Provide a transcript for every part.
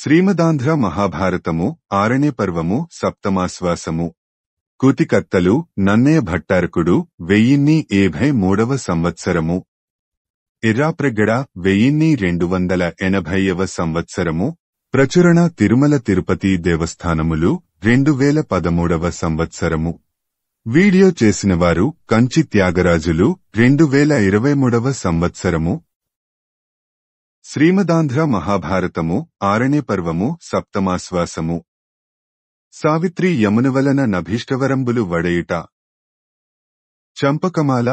శ్రీమదాంధ్ర మహాభారతము ఆరణే పర్వము సప్తమాశ్వాసము కూతికత్తలు నన్నయ భట్టారకుడు వెయ్యిన్ని ఏభై మూడవ సంవత్సరము ఇర్రాప్రగడ వెయ్యిన్ని రెండు వందల ఎనభైవ సంవత్సరము ప్రచురణ తిరుమల తిరుపతి దేవస్థానములు రెండు వేల పదమూడవ సంవత్సరము వీడియో చేసినవారు కంచి త్యాగరాజులు రెండు వేల ఇరవై మూడవ సంవత్సరము శ్రీమదాంధ్ర మహాభారతము ఆరణ్యపర్వము సప్తమాశ్వాసము సావిత్రి యమునవలన నభీష్టవరంబులు వడయుట చంపకమాల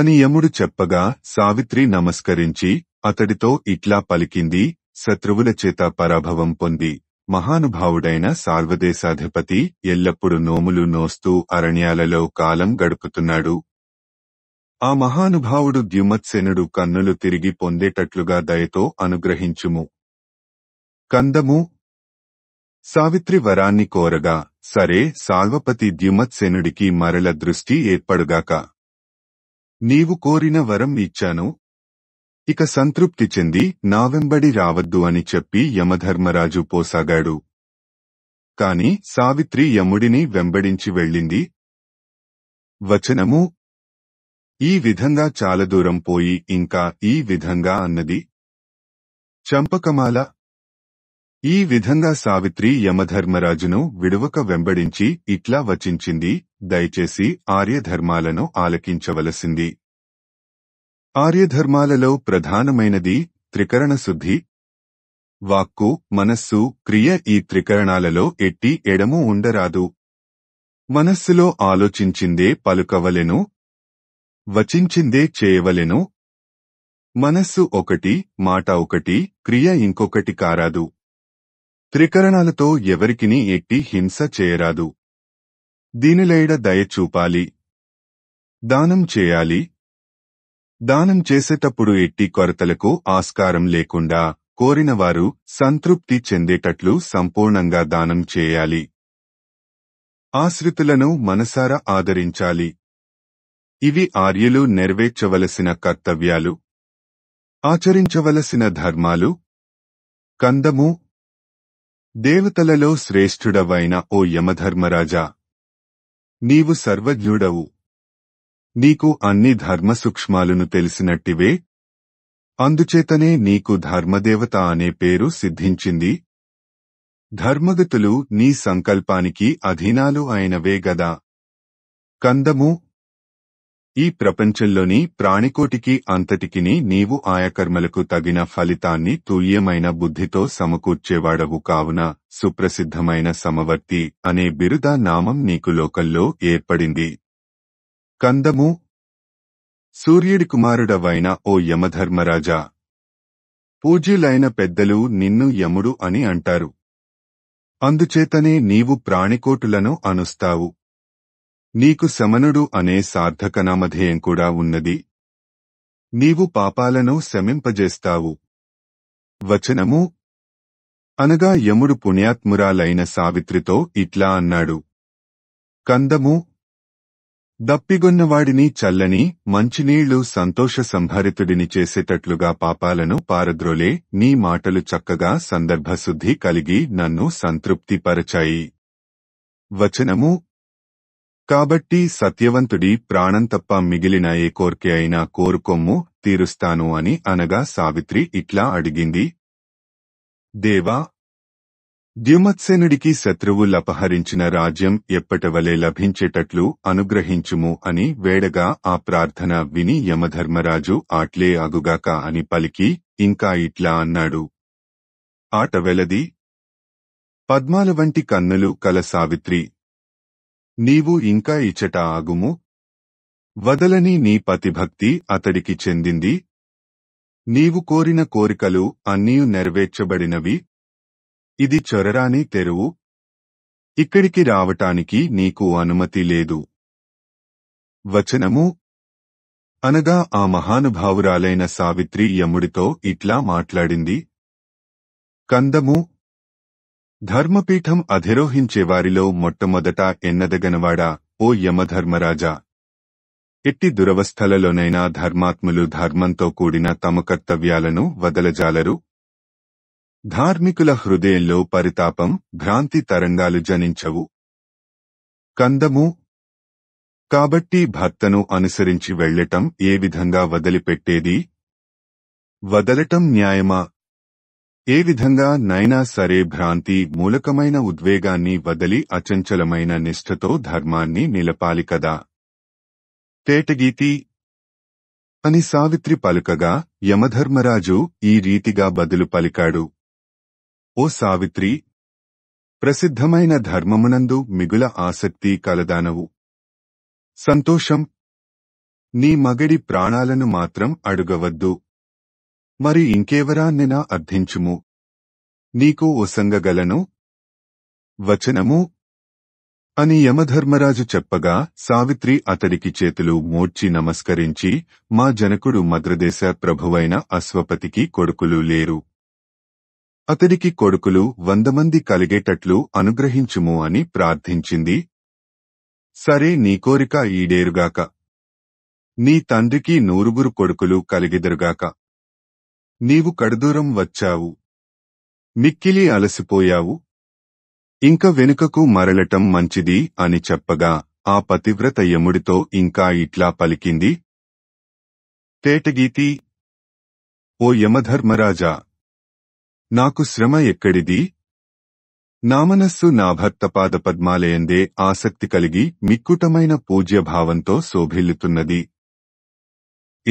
అని యముడు చెప్పగా సావిత్రి నమస్కరించి అతడితో ఇట్లా పలికింది శత్రువుల చేత పరాభవం పొంది మహానుభావుడైన సార్వదేశాధిపతి ఎల్లప్పుడూ నోములు నోస్తూ అరణ్యాలలో కాలం గడుపుతున్నాడు ఆ మహానుభావుడు ద్యుమత్సెనుడు కన్నులు తిరిగి పొందేటట్లుగా దయతో అనుగ్రహించుము కందము సావిత్రి వరాన్ని కోరగా సరే సాల్వపతి ద్యుమత్సెనుడికి మరల దృష్టి ఏర్పడుగాక నీవు కోరిన వరం ఇచ్చాను ఇక సంతృప్తి చెంది నావెంబడి రావద్దు అని చెప్పి యమధర్మరాజు పోసాగాడు కాని సావిత్రి యముడిని వెంబడించి వెళ్ళింది వచనము ఈ విధంగా చాలా దూరం పోయి ఇంకా ఈ విధంగా అన్నది చంపకమాల ఈ విధంగా సావిత్రి యమధర్మరాజును విడువక వెంబడించి ఇట్లా వచించింది దయచేసి ఆర్యధర్మాలను ఆలకించవలసింది ఆర్యధర్మాలలో ప్రధానమైనది త్రికరణ శుద్ధి వాక్కు మనస్సు క్రియ ఈ త్రికరణాలలో ఎట్టి ఎడము ఉండరాదు మనస్సులో ఆలోచించిందే పలుకవలెను వచించిందే చేయవలెను మనస్సు ఒకటి మాట ఒకటి క్రియ ఇంకొకటి కారాదు త్రికరణాలతో ఎవరికిని ఎట్టి హింస చేయరాదు దీనిలేడ దయ చూపాలి దానం చేయాలి దానం చేసేటప్పుడు ఎట్టి కొరతలకు ఆస్కారం లేకుండా కోరినవారు సంతృప్తి చెందేటట్లు సంపూర్ణంగా దానం చేయాలి ఆశ్రితులను మనసారా ఆదరించాలి ఇవి ఆర్యులు నెరవేర్చవలసిన కర్తవ్యాలు ఆచరించవలసిన ధర్మాలు కందము దేవతలలో శ్రేష్ఠుడవైన ఓ యమధర్మరాజా నీవు సర్వజ్ఞుడవు నీకు అన్ని ధర్మ సూక్ష్మాలను తెలిసినట్టివే అందుచేతనే నీకు ధర్మదేవత అనే పేరు సిద్ధించింది ధర్మగతులు నీ సంకల్పానికి అధీనాలు అయినవే గదా కందము ఈ ప్రపంచంలోని ప్రాణికోటికి అంతటికిని నీవు ఆయకర్మలకు తగిన ఫలితాన్ని తుల్యమైన బుద్ధితో సమకూర్చేవాడవు కావున సుప్రసిద్ధమైన సమవర్తి అనే బిరుద నామం నీకు లోకల్లో ఏర్పడింది కందము సూర్యుడి కుమారుడవైన ఓ యమధర్మరాజా పూజ్యులైన పెద్దలు నిన్ను యముడు అని అంటారు అందుచేతనే నీవు ప్రాణికోటులను అనుస్తావు నీకు శమనుడు అనే సార్థకనామధేయం కూడా ఉన్నది నీవు పాపాలను శమింపజేస్తావు వచనము అనగా యముడు పుణ్యాత్మురాలైన సావిత్రితో ఇట్లా అన్నాడు కందము దప్పిగొన్నవాడిని చల్లని మంచినీళ్లు సంతోష సంహరితుడిని చేసేటట్లుగా పాపాలను పారద్రోలే నీ మాటలు చక్కగా సందర్భశుద్ధి కలిగి నన్ను సంతృప్తిపరచాయి వచనము కాబట్టి సత్యవంతుడి ప్రాణం తప్ప మిగిలిన ఏ కోర్కె అయినా కోరుకొమ్ము తీరుస్తాను అని అనగా సావిత్రి ఇట్లా అడిగింది దేవా ద్యుమత్సేనుడికి శత్రువులు అపహరించిన రాజ్యం ఎప్పటివలే లభించేటట్లు అనుగ్రహించుము అని వేడగా ఆ ప్రార్థన విని యమధర్మరాజు ఆట్లే అగుగాక అని పలికి ఇంకా ఇట్లా అన్నాడు ఆట వెలది పద్మాల వంటి కన్నులు కల సావిత్రి నీవు ఇంకా ఇచ్చట ఆగుము వదలని నీ పతిభక్తి అతడికి చెందింది నీవు కోరిన కోరికలు అన్నీ నెరవేర్చబడినవి ఇది చొరరాని తెరువు ఇక్కడికి రావటానికి నీకు అనుమతి లేదు వచనము అనగా ఆ మహానుభావురాలైన సావిత్రి యముడితో ఇట్లా మాట్లాడింది కందము ధర్మపీఠం అధిరోహించే వారిలో మొట్టమొదట ఎన్నదగనవాడా ఓ యమధర్మరాజా ఎట్టి దురవస్థలలోనైనా ధర్మాత్ములు ధర్మంతో కూడిన తమ కర్తవ్యాలను వదలజాలరు ధార్మికుల హృదయంలో పరితాపం భ్రాంతి తరంగాలు జనించవు కందము కాబట్టి భర్తను అనుసరించి వెళ్లటం ఏ విధంగా వదిలిపెట్టేది వదలటం న్యాయమా ఏ విధంగా నైనా సరే భ్రాంతి మూలకమైన ఉద్వేగాన్ని వదిలి అచంచలమైన నిష్ఠతో ధర్మాన్ని నిలపాలి కదా తేటగీతి అని సావిత్రి పలుకగా యమధర్మరాజు ఈ రీతిగా బదులు పలికాడు ఓ సావిత్రి ప్రసిద్ధమైన ధర్మమునందు మిగుల ఆసక్తి కలదానవు సంతోషం నీ మగడి ప్రాణాలను మాత్రం అడుగవద్దు మరి నినా అర్థించుము నీకు ఒసంగగలను వచనము అని యమధర్మరాజు చెప్పగా సావిత్రి అతడికి చేతులు మోడ్చి నమస్కరించి మా జనకుడు మద్రదేశ ప్రభువైన అశ్వపతికి కొడుకులు లేరు అతడికి కొడుకులు వందమంది కలిగేటట్లు అనుగ్రహించుము అని ప్రార్థించింది సరే నీ కోరిక ఈడేరుగాక నీ తండ్రికి నూరుగురు కొడుకులు కలిగిదరుగాక నీవు కడుదూరం వచ్చావు మిక్కిలి అలసిపోయావు ఇంక వెనుకకు మరలటం మంచిది అని చెప్పగా ఆ పతివ్రత యముడితో ఇంకా ఇట్లా పలికింది తేటగీతి ఓ యమధర్మరాజా నాకు శ్రమ ఎక్కడిది నామనస్సు నా భర్త పాదపద్మాలయందే ఆసక్తి కలిగి మిక్కుటమైన పూజ్యభావంతో శోభిల్లుతున్నది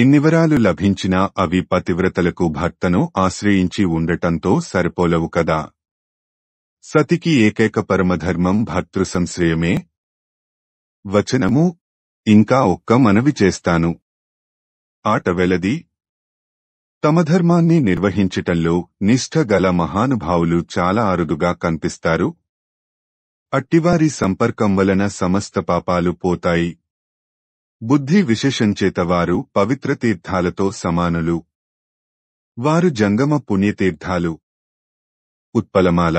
ఇన్నివరాలు లభించినా అవి పతివ్రతలకు భర్తను ఆశ్రయించి ఉండటంతో సరిపోలవు కదా సతికి ఏకైక పరమధర్మం భర్తృ సంశ్రయమే వచనము ఇంకా ఒక్క మనవి చేస్తాను ఆటవెలది తమధర్మాన్ని తమ ధర్మాన్ని నిర్వహించటంలో నిష్ఠ గల మహానుభావులు చాలా అరుదుగా కనిపిస్తారు అట్టివారి సంపర్కం వలన సమస్త పాపాలు పోతాయి బుద్ధి విశేషంచేతవారు పవిత్ర తీర్థాలతో సమానులు వారు జంగమ పుణ్యతీర్థాలు ఉత్పలమాల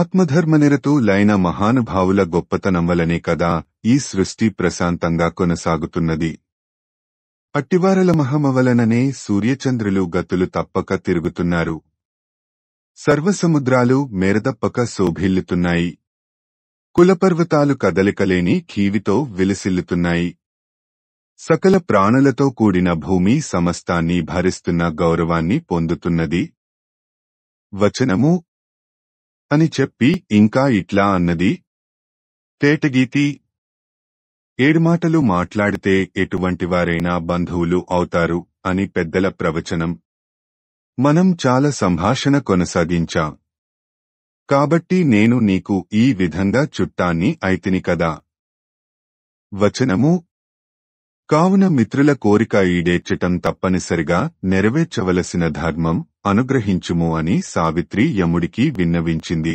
ఆత్మధర్మనిరతు లైన మహానుభావుల గొప్పతనం వలనే కదా ఈ సృష్టి ప్రశాంతంగా కొనసాగుతున్నది అట్టివారల మహమవలననే సూర్యచంద్రులు గతులు తప్పక తిరుగుతున్నారు సర్వసముద్రాలు మేరదప్పక శోభిల్లుతున్నాయి కులపర్వతాలు కదలికలేని కీవితో విలసిల్లుతున్నాయి సకల ప్రాణులతో కూడిన భూమి సమస్తాన్ని భరిస్తున్న గౌరవాన్ని పొందుతున్నది వచనము అని చెప్పి ఇంకా ఇట్లా అన్నది తేటగీతి ఏడుమాటలు మాట్లాడితే ఎటువంటివారైనా బంధువులు అవుతారు అని పెద్దల ప్రవచనం మనం చాలా సంభాషణ కొనసాగించాం కాబట్టి నేను నీకు ఈ విధంగా చుట్టాన్ని అయితిని కదా వచనము కావున మిత్రుల కోరిక ఈడేర్చటం తప్పనిసరిగా నెరవేర్చవలసిన ధర్మం అనుగ్రహించుము అని సావిత్రి యముడికి విన్నవించింది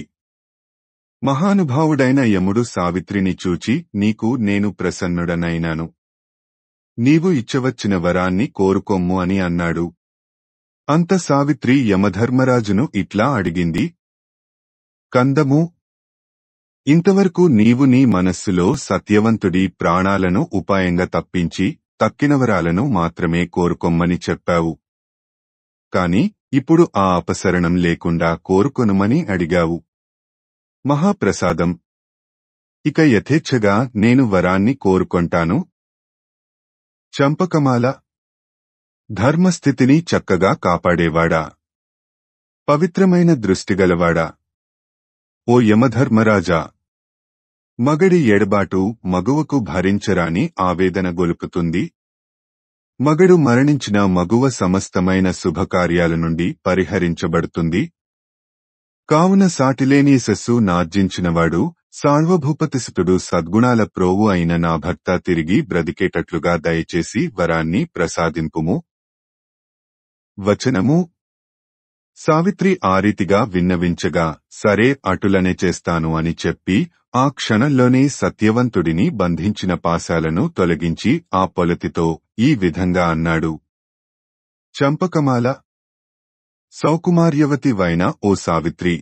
మహానుభావుడైన యముడు సావిత్రిని చూచి నీకు నేను ప్రసన్నుడనైనాను నీవు ఇచ్చవచ్చిన వరాన్ని కోరుకొమ్ము అని అన్నాడు అంత సావిత్రి యమధర్మరాజును ఇట్లా అడిగింది కందము ఇంతవరకు నీవు నీ మనస్సులో సత్యవంతుడి ప్రాణాలను ఉపాయంగా తప్పించి తక్కినవరాలను మాత్రమే కోరుకొమ్మని చెప్పావు కాని ఇప్పుడు ఆ అపసరణం లేకుండా కోరుకొనుమని అడిగావు మహాప్రసాదం ఇక యథేచ్ఛగా నేను వరాన్ని కోరుకొంటాను చంపకమాల ధర్మస్థితిని చక్కగా కాపాడేవాడా పవిత్రమైన దృష్టిగలవాడా ఓ యమధర్మరాజా మగడి ఎడబాటు మగువకు భరించరాని ఆవేదన గొలుపుతుంది మగడు మరణించిన మగువ సమస్తమైన శుభకార్యాల నుండి పరిహరించబడుతుంది కావున సాటిలేని శస్సు నార్జించినవాడు సార్వభూపతిసుతుడు సద్గుణాల ప్రోవు అయిన నా భర్త తిరిగి బ్రతికేటట్లుగా దయచేసి వరాన్ని ప్రసాదింపుము వచనము సావిత్రి ఆ రీతిగా విన్నవించగా సరే అటులనే చేస్తాను అని చెప్పి ఆ క్షణంలోనే సత్యవంతుడిని బంధించిన పాశాలను తొలగించి ఆ పొలతితో ఈ విధంగా అన్నాడు చంపకమాల సౌకుమార్యవతి వైన ఓ సావిత్రి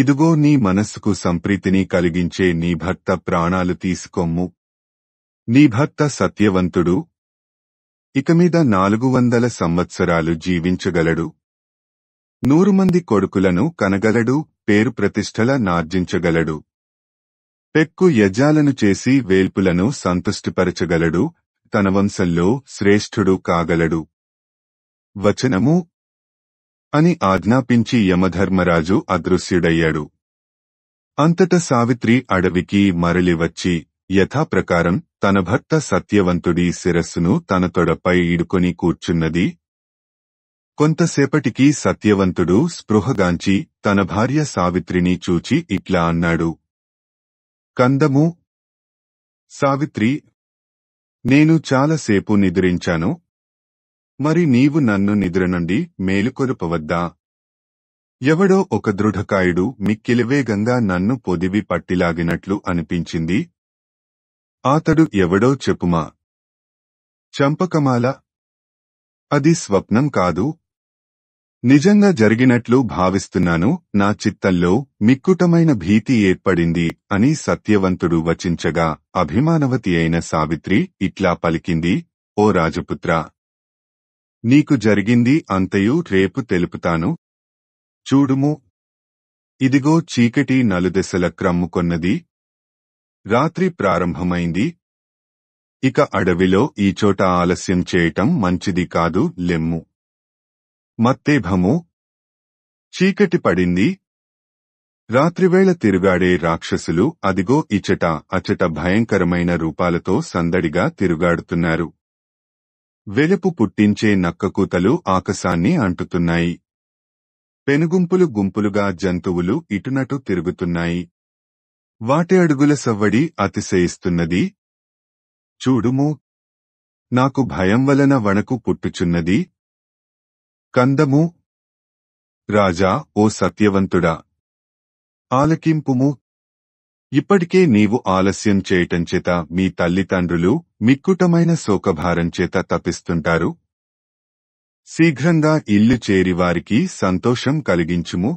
ఇదిగో నీ మనస్సుకు సంప్రీతిని కలిగించే నీ భర్త ప్రాణాలు తీసుకొమ్ము నీ భర్త సత్యవంతుడు ఇకమీద నాలుగు వందల సంవత్సరాలు జీవించగలడు నూరుమంది కొడుకులను కనగలడు పేరు ప్రతిష్టల నార్జించగలడు పెక్కు యజాలను చేసి వేల్పులను సంతుష్టిపరచగలడు తన వంశంలో శ్రేష్ఠుడు కాగలడు వచనము అని ఆజ్ఞాపించి యమధర్మరాజు అదృశ్యుడయ్యాడు అంతట సావిత్రి అడవికి మరలివచ్చి యథాప్రకారం తన భర్త సత్యవంతుడి శిరస్సును తన తొడపై ఈడుకొని కూర్చున్నది కొంతసేపటికి సత్యవంతుడు స్పృహగాంచి తన భార్య సావిత్రిని చూచి ఇట్లా అన్నాడు కందము సావిత్రి నేను చాలాసేపు నిద్రించాను మరి నీవు నన్ను నిద్ర నుండి మేలుకొలుపవద్దా ఎవడో ఒక దృఢకాయుడు మిక్కిలివేగంగా నన్ను పొదివి పట్టిలాగినట్లు అనిపించింది అతడు ఎవడో చెప్పుమా చంపకమాల అది స్వప్నం కాదు నిజంగా జరిగినట్లు భావిస్తున్నాను నా చిత్తంలో మిక్కుటమైన భీతి ఏర్పడింది అని సత్యవంతుడు వచించగా అభిమానవతి అయిన సావిత్రి ఇట్లా పలికింది ఓ రాజపుత్ర నీకు జరిగింది అంతయు రేపు తెలుపుతాను చూడుము ఇదిగో చీకటి నలుదెశల క్రమ్ముకొన్నది రాత్రి ప్రారంభమైంది ఇక అడవిలో ఈ చోట ఆలస్యం చేయటం మంచిది కాదు లెమ్ము మత్తేభము చీకటి పడింది రాత్రివేళ తిరుగాడే రాక్షసులు అదిగో ఇచట అచట భయంకరమైన రూపాలతో సందడిగా తిరుగాడుతున్నారు వెలుపు పుట్టించే నక్కకూతలు ఆకాశాన్ని అంటుతున్నాయి పెనుగుంపులు గుంపులుగా జంతువులు ఇటునటు తిరుగుతున్నాయి వాటి అడుగుల సవ్వడి అతిశయిస్తున్నది చూడుము నాకు భయం వలన వణకు పుట్టుచున్నది కందము రాజా ఓ సత్యవంతుడా ఆలకింపుము ఇప్పటికే నీవు ఆలస్యం చేయటంచేత మీ తల్లిదండ్రులు మిక్కుటమైన శోకభారంచేత తప్పిస్తుంటారు శీఘ్రంగా ఇల్లు చేరివారికి సంతోషం కలిగించుము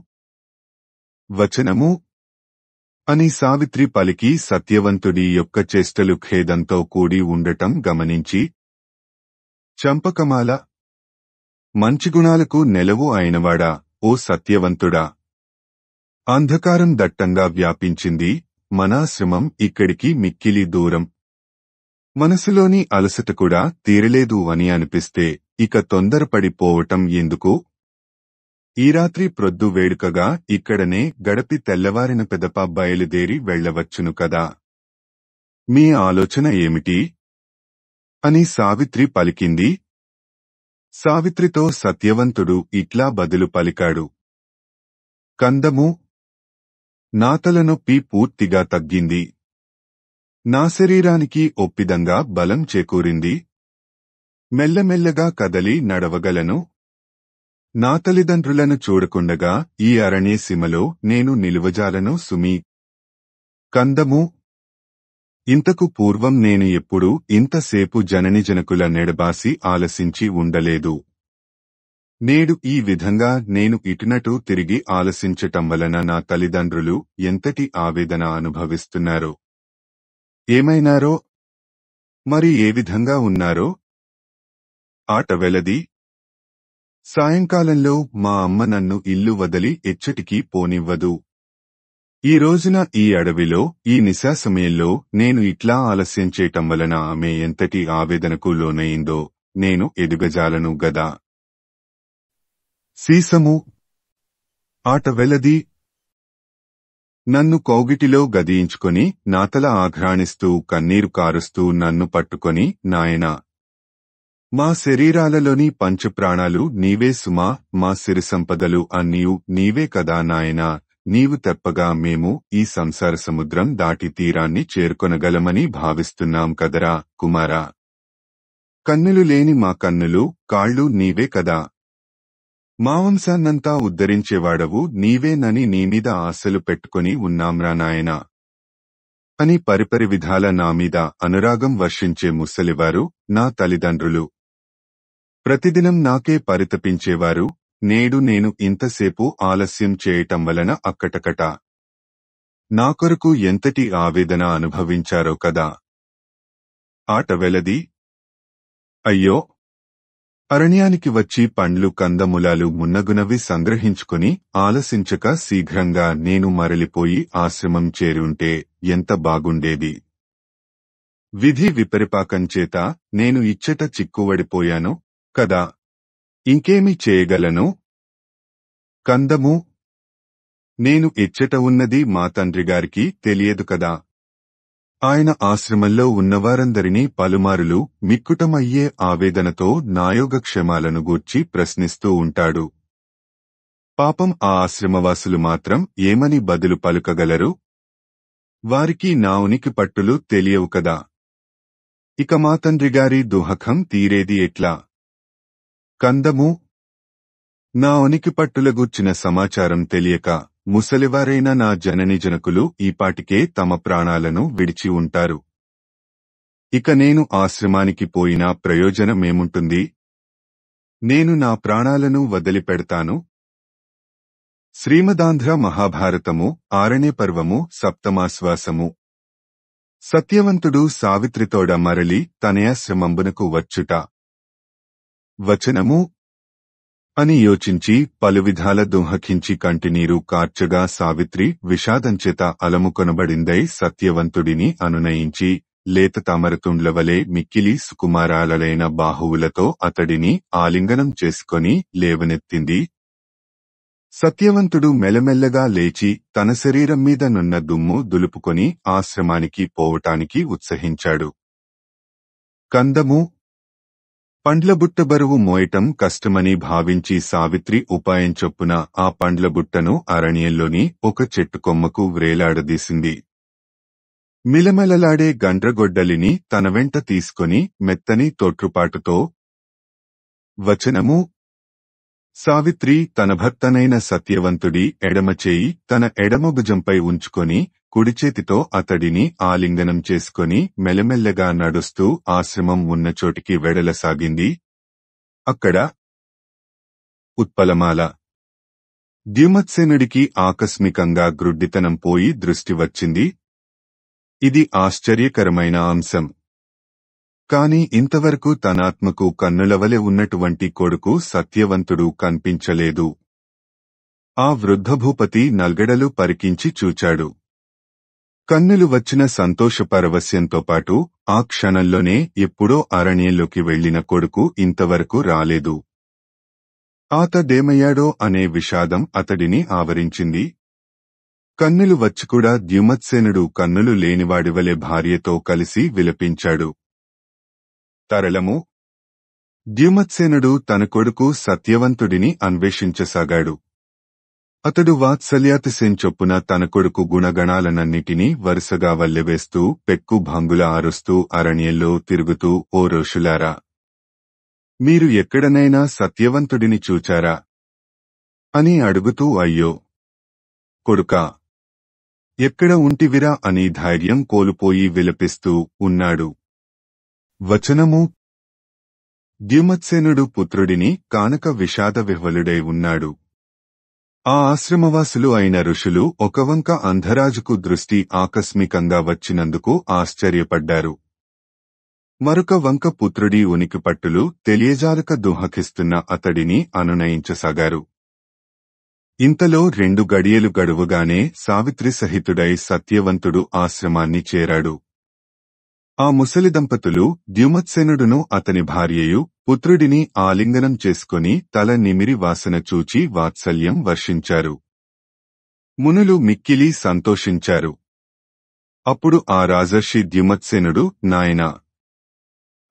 వచనము అని సావిత్రి పలికి సత్యవంతుడి యొక్క చేష్టలు ఖేదంతో కూడి ఉండటం గమనించి చంపకమాల మంచి గుణాలకు నెలవు అయినవాడా ఓ సత్యవంతుడా అంధకారం దట్టంగా వ్యాపించింది మనాశ్రమం ఇక్కడికి మిక్కిలి దూరం మనసులోని అలసట కూడా తీరలేదు అని అనిపిస్తే ఇక తొందరపడిపోవటం ఎందుకు ఈ రాత్రి ప్రొద్దు వేడుకగా ఇక్కడనే గడపి తెల్లవారిన పెదప బయలుదేరి వెళ్లవచ్చును కదా మీ ఆలోచన ఏమిటి అని సావిత్రి పలికింది సావిత్రితో సత్యవంతుడు ఇట్లా బదులు పలికాడు కందము నాతలనొప్పి పూర్తిగా తగ్గింది నా శరీరానికి ఒప్పిదంగా బలం చేకూరింది మెల్లమెల్లగా కదలి నడవగలను నాతలిదండ్రులను చూడకుండగా ఈ అరణ్యసీమలో నేను నిలువజాలను సుమి కందము ఇంతకు పూర్వం నేను ఎప్పుడూ ఇంతసేపు జననిజనకుల నెడబాసి ఆలసించి ఉండలేదు నేడు ఈ విధంగా నేను ఇటునటు తిరిగి ఆలసించటం వలన నా తల్లిదండ్రులు ఎంతటి ఆవేదన అనుభవిస్తున్నారో ఏమైనారో మరి ఏ విధంగా ఉన్నారో ఆట వెలది సాయంకాలంలో మా అమ్మ నన్ను ఇల్లు వదలి ఎచ్చటికీ పోనివ్వదు ఈ రోజున ఈ అడవిలో ఈ నిశా సమయంలో నేను ఇట్లా ఆలస్యం చేయటం వలన ఆమె ఎంతటి ఆవేదనకు లోనైందో నేను ఎదుగజాలను గదా సీసము ఆట వెలది నన్ను కౌగిటిలో గదియించుకొని నాతల ఆఘ్రాణిస్తూ కన్నీరు కారుస్తూ నన్ను పట్టుకొని నాయనా మా శరీరాలలోని పంచప్రాణాలు నీవే సుమా మా సిరిసంపదలు అన్నీ నీవే కదా నాయనా నీవు తప్పగా మేము ఈ సంసార సముద్రం దాటి తీరాన్ని చేరుకొనగలమని భావిస్తున్నాం కదరా కుమారా కన్నులు లేని మా కన్నులు కాళ్ళు నీవే కదా మాంసాన్నంతా ఉద్ధరించేవాడవు నీవేనని నీమీద ఆశలు పెట్టుకుని ఉన్నాంరా నాయనా అని పరిపరి విధాల నా మీద అనురాగం వర్షించే ముసలివారు నా తల్లిదండ్రులు ప్రతిదినం నాకే పరితపించేవారు నేడు నేను ఇంతసేపు ఆలస్యం చేయటం వలన అక్కటకట నా కొరకు ఎంతటి ఆవేదన అనుభవించారో కదా ఆట వెలది అయ్యో అరణ్యానికి వచ్చి పండ్లు కందములాలు మున్నగునవి సంగ్రహించుకుని ఆలసించక శీఘ్రంగా నేను మరలిపోయి ఆశ్రమం చేరుంటే ఎంత బాగుండేది విధి విపరిపాకంచేత నేను ఇచ్చట చిక్కువడిపోయాను కదా ఇంకేమి చేయగలను కందము నేను ఇచ్చట ఉన్నది మా తండ్రిగారికి తెలియదు కదా ఆయన ఆశ్రమంలో ఉన్నవారందరినీ పలుమారులు మిక్కుటమయ్యే ఆవేదనతో నాయోగక్షేమాలను గూర్చి ప్రశ్నిస్తూ ఉంటాడు పాపం ఆ ఆశ్రమవాసులు మాత్రం ఏమని బదులు పలుకగలరు వారికి నా ఉనికి పట్టులు తెలియవు కదా ఇక మా తండ్రిగారి తీరేది ఎట్లా కందము నా గుర్చిన సమాచారం తెలియక ముసలివారైన నా జననిజనకులు ఈపాటికే తమ ప్రాణాలను విడిచి ఉంటారు ఇక నేను ఆశ్రమానికి పోయినా ప్రయోజనమేముంటుంది నేను నా ప్రాణాలను వదిలిపెడతాను శ్రీమదాంధ్ర మహాభారతము ఆరణే పర్వము సప్తమాశ్వాసము సత్యవంతుడు సావిత్రితోడ మరలి తనయాశ్రమంబునకు వచ్చుట వచనము అని యోచించి పలువిధాల దుంహకించి కంటినీరు కార్చగా సావిత్రి విషాదంచేత అలముకొనబడిందై సత్యవంతుడిని అనునయించి లేత తామరతుండ్లవలే మిక్కిలి సుకుమారాలైన బాహువులతో అతడిని ఆలింగనం చేసుకొని లేవనెత్తింది సత్యవంతుడు మెల్లమెల్లగా లేచి తన శరీరం మీద నున్న దుమ్ము దులుపుకొని ఆశ్రమానికి పోవటానికి ఉత్సహించాడు కందము పండ్లబుట్ట బరువు మోయటం కష్టమని భావించి సావిత్రి ఉపాయం చొప్పున ఆ పండ్లబుట్టను అరణ్యంలోని ఒక చెట్టు కొమ్మకు వ్రేలాడదీసింది మిలమలలాడే గండ్రగొడ్డలిని తన వెంట తీసుకుని మెత్తని తోట్రుపాటుతో వచనము సావిత్రి తన భర్తనైన సత్యవంతుడి ఎడమ చేయి తన ఎడమభుజంపై ఉంచుకొని కుడిచేతితో అతడిని ఆలింగనం చేసుకుని మెల్లమెల్లగా నడుస్తూ ఆశ్రమం ఉన్న చోటికి వెడలసాగింది అక్కడ ఉత్పలమాల ద్యుమత్సేనుడికి ఆకస్మికంగా గ్రుడ్డితనం పోయి దృష్టి వచ్చింది ఇది ఆశ్చర్యకరమైన అంశం కాని ఇంతవరకు తనాత్మకు కన్నులవలె ఉన్నటువంటి కొడుకు సత్యవంతుడు కనిపించలేదు ఆ వృద్ధభూపతి నల్గడలు పరికించి చూచాడు కన్నులు వచ్చిన సంతోష పరవశ్యంతో పాటు ఆ క్షణంలోనే ఎప్పుడో అరణ్యంలోకి వెళ్లిన కొడుకు ఇంతవరకు రాలేదు ఆతదేమయ్యాడో అనే విషాదం అతడిని ఆవరించింది కన్నులు వచ్చికూడా ద్యుమత్సేనుడు కన్నులు లేనివాడివలే భార్యతో కలిసి విలపించాడు తరలము ద్యుమత్సేనుడు తన కొడుకు సత్యవంతుడిని అన్వేషించసాగాడు అతడు వాత్సల్యాతిశయం చొప్పున తన కొడుకు గుణగణాలనన్నిటినీ వరుసగా వల్లెవేస్తూ పెక్కు భంగుల ఆరుస్తూ అరణ్యంలో తిరుగుతూ ఓ రోషులారా మీరు ఎక్కడనైనా సత్యవంతుడిని చూచారా అని అడుగుతూ అయ్యో కొడుకా ఎక్కడ ఉంటివిరా అని ధైర్యం కోల్పోయి విలపిస్తూ ఉన్నాడు వచనము ద్యుమత్సేనుడు పుత్రుడిని కానక విషాద విహ్వలుడై ఉన్నాడు ఆ ఆశ్రమవాసులు అయిన ఋషులు ఒకవంక అంధరాజుకు దృష్టి ఆకస్మికంగా వచ్చినందుకు ఆశ్చర్యపడ్డారు మరొక వంక పుత్రుడి ఉనికి పట్టులు తెలియజాలక దుహకిస్తున్న అతడిని అనునయించసాగారు ఇంతలో రెండు గడియలు గడువుగానే సావిత్రి సహితుడై సత్యవంతుడు ఆశ్రమాన్ని చేరాడు ఆ ముసలి దంపతులు ద్యుమత్సేనుడును అతని భార్యయు పుత్రుడిని ఆలింగనం చేసుకుని తల నిమిరి వాసన చూచి వాత్సల్యం వర్షించారు మునులు మిక్కిలి సంతోషించారు అప్పుడు ఆ రాజర్షి ద్యుమత్సేనుడు నాయనా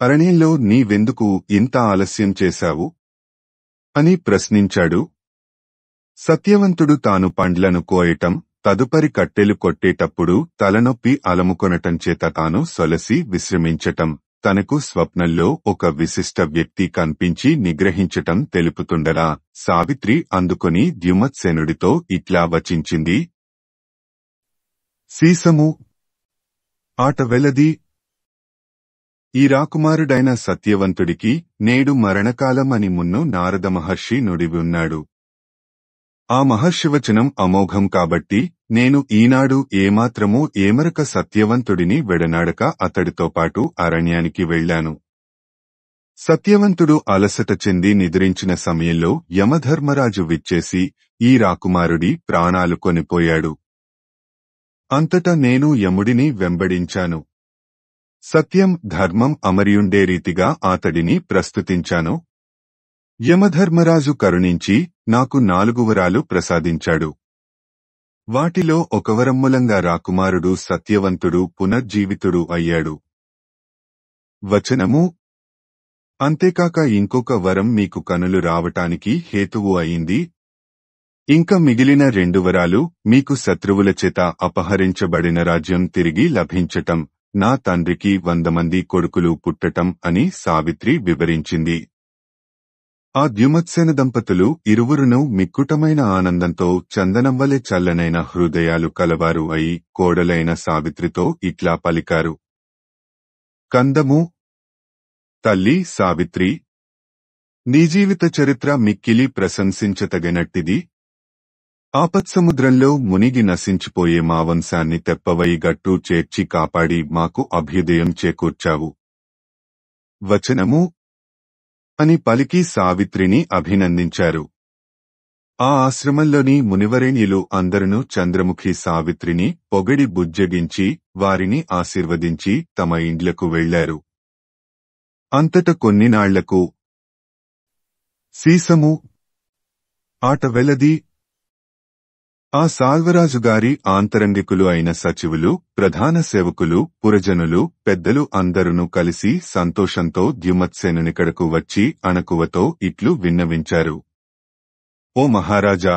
అరణ్యంలో నీవెందుకు ఇంత ఆలస్యం చేశావు అని ప్రశ్నించాడు సత్యవంతుడు తాను పండ్లను కోయటం తదుపరి కట్టెలు కొట్టేటప్పుడు తలనొప్పి అలముకొనటంచేత తాను సొలసి విశ్రమించటం తనకు స్వప్నంలో ఒక విశిష్ట వ్యక్తి కనిపించి నిగ్రహించటం తెలుపుతుండరా సావిత్రి అందుకొని ద్యుమత్సేనుడితో ఇట్లా వచించింది సీసము ఆట వెలది ఈ రాకుమారుడైన సత్యవంతుడికి నేడు మరణకాలం అని మున్ను నారద మహర్షి ఉన్నాడు ఆ మహర్షివచనం అమోఘం కాబట్టి నేను ఈనాడు ఏమాత్రమూ ఏమరక సత్యవంతుడిని వెడనాడక అతడితో పాటు అరణ్యానికి వెళ్లాను సత్యవంతుడు అలసట చెంది నిద్రించిన సమయంలో యమధర్మరాజు విచ్చేసి ఈ రాకుమారుడి ప్రాణాలు కొనిపోయాడు అంతటా నేను యముడిని వెంబడించాను సత్యం ధర్మం అమరియుండే రీతిగా అతడిని ప్రస్తుతించాను యమధర్మరాజు కరుణించి నాకు నాలుగు వరాలు ప్రసాదించాడు వాటిలో ఒకవరమ్మూలంగా రాకుమారుడు సత్యవంతుడు పునర్జీవితుడు అయ్యాడు వచనము అంతేకాక ఇంకొక వరం మీకు కనులు రావటానికి హేతువు అయింది ఇంకా మిగిలిన రెండు వరాలు మీకు శత్రువుల చేత అపహరించబడిన రాజ్యం తిరిగి లభించటం నా తండ్రికి వంద మంది కొడుకులు పుట్టటం అని సావిత్రి వివరించింది ఆ ద్యుమత్సేన దంపతులు ఇరువురును మిక్కుటమైన ఆనందంతో చందనం వలె చల్లనైన హృదయాలు కలవారు అయి కోడలైన సావిత్రితో ఇట్లా పలికారు కందము తల్లి సావిత్రి నీ జీవిత చరిత్ర మిక్కిలి ప్రశంసించతగినట్టిది ఆపత్సముద్రంలో మునిగి నశించిపోయే మా వంశాన్ని తెప్పవై గట్టు చేర్చి కాపాడి మాకు అభ్యుదయం చేకూర్చావు వచనము అని పలికి సావిత్రిని అభినందించారు ఆ ఆశ్రమంలోని మునివరేణ్యులు అందరూ చంద్రముఖి సావిత్రిని పొగడి బుజ్జగించి వారిని ఆశీర్వదించి తమ ఇండ్లకు వెళ్లారు అంతట కొన్ని నాళ్లకు సీసము ఆటవెలది ఆ సాల్వరాజు గారి ఆంతరంగికులు అయిన సచివులు ప్రధాన సేవకులు పురజనులు పెద్దలు అందరును కలిసి సంతోషంతో ద్యుమత్సేనునికడకు వచ్చి అణకువతో ఇట్లు విన్నవించారు ఓ మహారాజా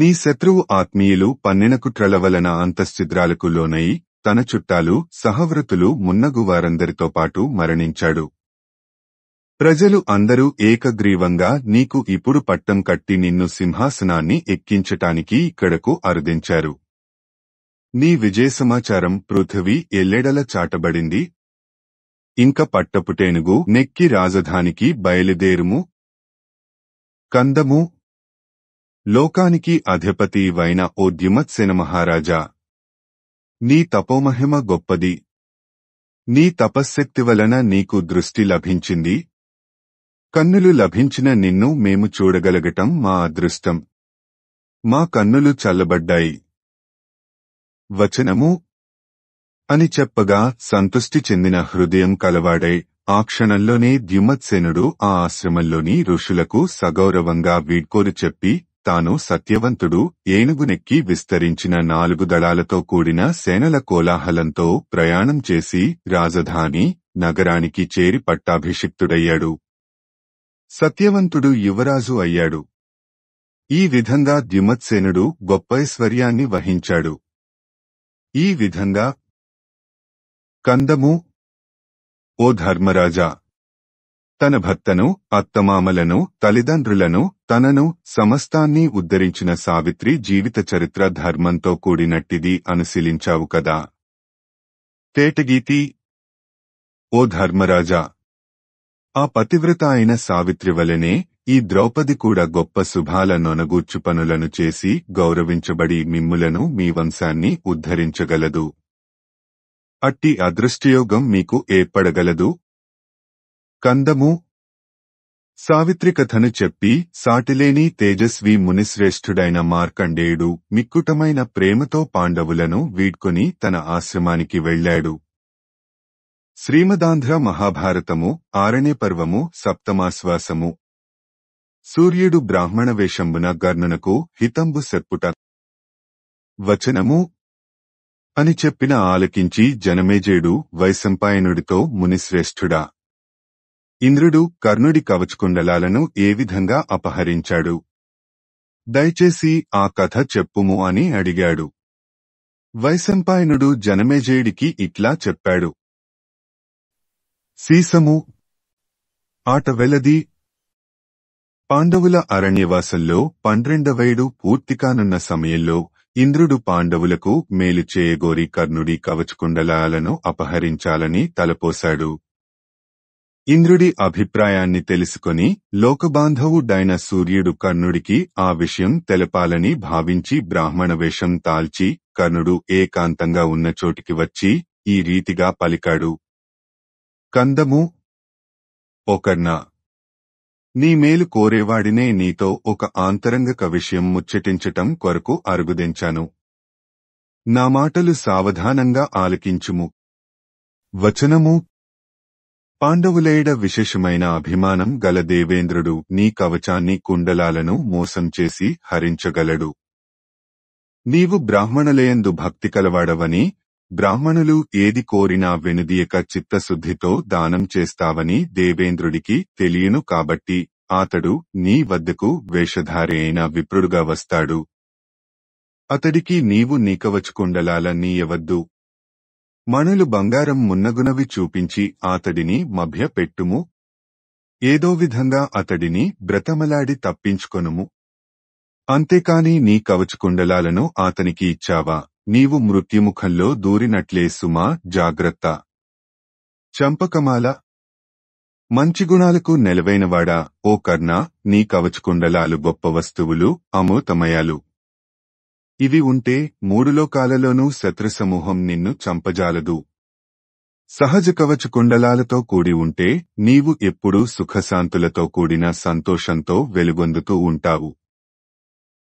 నీ శత్రువు ఆత్మీయులు పన్నెనకుట్రల వలన అంతశ్చిద్రాలకు లోనై తన చుట్టాలు సహవ్రతులు మున్నగు వారందరితో పాటు మరణించాడు ప్రజలు అందరూ ఏకగ్రీవంగా నీకు ఇప్పుడు పట్టం కట్టి నిన్ను సింహాసనాన్ని ఎక్కించటానికి ఇక్కడకు అరుదించారు నీ విజయ సమాచారం పృథివీ ఎల్లెడల చాటబడింది ఇంక పట్టపుటేనుగు నెక్కి రాజధానికి బయలుదేరుము కందము లోకానికి అధిపతి వైన ద్యుమత్సెన మహారాజా నీ తపోమహిమ గొప్పది నీ తపశ్శక్తి వలన నీకు దృష్టి లభించింది కన్నులు లభించిన నిన్ను మేము చూడగలగటం మా అదృష్టం మా కన్నులు చల్లబడ్డాయి వచనము అని చెప్పగా సంతృష్టి చెందిన హృదయం కలవాడై ఆ క్షణంలోనే ద్యుమత్సేనుడు ఆ ఆశ్రమంలోని ఋషులకు సగౌరవంగా వీడ్కోలు చెప్పి తాను సత్యవంతుడు ఏనుగునెక్కి విస్తరించిన నాలుగు దళాలతో కూడిన సేనల కోలాహలంతో ప్రయాణం చేసి రాజధాని నగరానికి చేరి పట్టాభిషిక్తుడయ్యాడు సత్యవంతుడు యువరాజు అయ్యాడు ఈ విధంగా ద్యుమత్సేనుడు గొప్పైశ్వర్యాన్ని వహించాడు ఈ విధంగా కందము ఓ ధర్మరాజా తన భర్తను అత్తమామలను తల్లిదండ్రులను తనను సమస్తాన్ని ఉద్ధరించిన సావిత్రి జీవిత చరిత్ర ధర్మంతో కూడినట్టిది అనుశీలించావు కదా తేటగీతి ఓ ధర్మరాజా ఆ పతివ్రత అయిన సావిత్రి వలనే ఈ ద్రౌపది కూడా గొప్ప శుభాల నొనగూర్చు పనులను చేసి గౌరవించబడి మిమ్ములను మీ వంశాన్ని ఉద్ధరించగలదు అట్టి అదృష్టయోగం మీకు ఏర్పడగలదు కందము సావిత్రి కథను చెప్పి సాటిలేని తేజస్వి మునిశ్రేష్ఠుడైన మార్కండేయుడు మిక్కుటమైన ప్రేమతో పాండవులను వీడ్కొని తన ఆశ్రమానికి వెళ్లాడు శ్రీమదాంధ్ర మహాభారతము ఆరణే పర్వము సప్తమాశ్వాసము సూర్యుడు బ్రాహ్మణ వేషంబున గర్ణనకు హితంబు సెప్పుట వచనము అని చెప్పిన ఆలకించి జనమేజేడు వైశంపాయనుడితో మునిశ్రేష్ఠుడా ఇంద్రుడు కర్ణుడి కవచకుండలాలను ఏ విధంగా అపహరించాడు దయచేసి ఆ కథ చెప్పుము అని అడిగాడు వైశంపాయనుడు జనమేజేయుడికి ఇట్లా చెప్పాడు సీసము ఆట వెలది పాండవుల అరణ్యవాసంలో పన్నెండవేడు పూర్తికానున్న సమయంలో ఇంద్రుడు పాండవులకు మేలు చేయగోరి కర్ణుడి కవచకుండలాలను అపహరించాలని తలపోశాడు ఇంద్రుడి అభిప్రాయాన్ని తెలుసుకుని లోకబాంధవుడైన సూర్యుడు కర్ణుడికి ఆ విషయం తెలపాలని భావించి బ్రాహ్మణ వేషం తాల్చి కర్ణుడు ఏకాంతంగా ఉన్న చోటికి వచ్చి ఈ రీతిగా పలికాడు కందము ఒకర్న నీ మేలు కోరేవాడినే నీతో ఒక ఆంతరంగక విషయం ముచ్చటించటం కొరకు అరుగుదించాను నా మాటలు సావధానంగా ఆలకించుము వచనము పాండవులేడ విశేషమైన అభిమానం గల దేవేంద్రుడు నీ కవచాన్ని కుండలాలను మోసం చేసి హరించగలడు నీవు బ్రాహ్మణులయందు భక్తి కలవాడవని బ్రాహ్మణులు ఏది కోరినా వెనుదీయక చిత్తశుద్ధితో దానం చేస్తావని దేవేంద్రుడికి తెలియను కాబట్టి అతడు నీ వద్దకు వేషధారి అయిన విప్రుడుగా వస్తాడు అతడికి నీవు నీకవచుకుండలాల నీయవద్దు మణులు బంగారం మున్నగునవి చూపించి అతడిని మభ్యపెట్టుము ఏదో విధంగా అతడిని బ్రతమలాడి తప్పించుకొనుము అంతేకాని నీ కవచుకుండలాలను అతనికి ఇచ్చావా నీవు మృత్యుముఖంలో దూరినట్లే సుమా జాగ్రత్త చంపకమాల మంచి గుణాలకు నెలవైనవాడా ఓ కర్ణ నీ కవచకుండలాలు గొప్ప వస్తువులు అమృతమయాలు ఇవి ఉంటే మూడు లోకాలలోనూ శత్రుసమూహం నిన్ను చంపజాలదు సహజ కవచ కుండలాలతో కూడి ఉంటే నీవు ఎప్పుడూ సుఖశాంతులతో కూడిన సంతోషంతో వెలుగొందుతూ ఉంటావు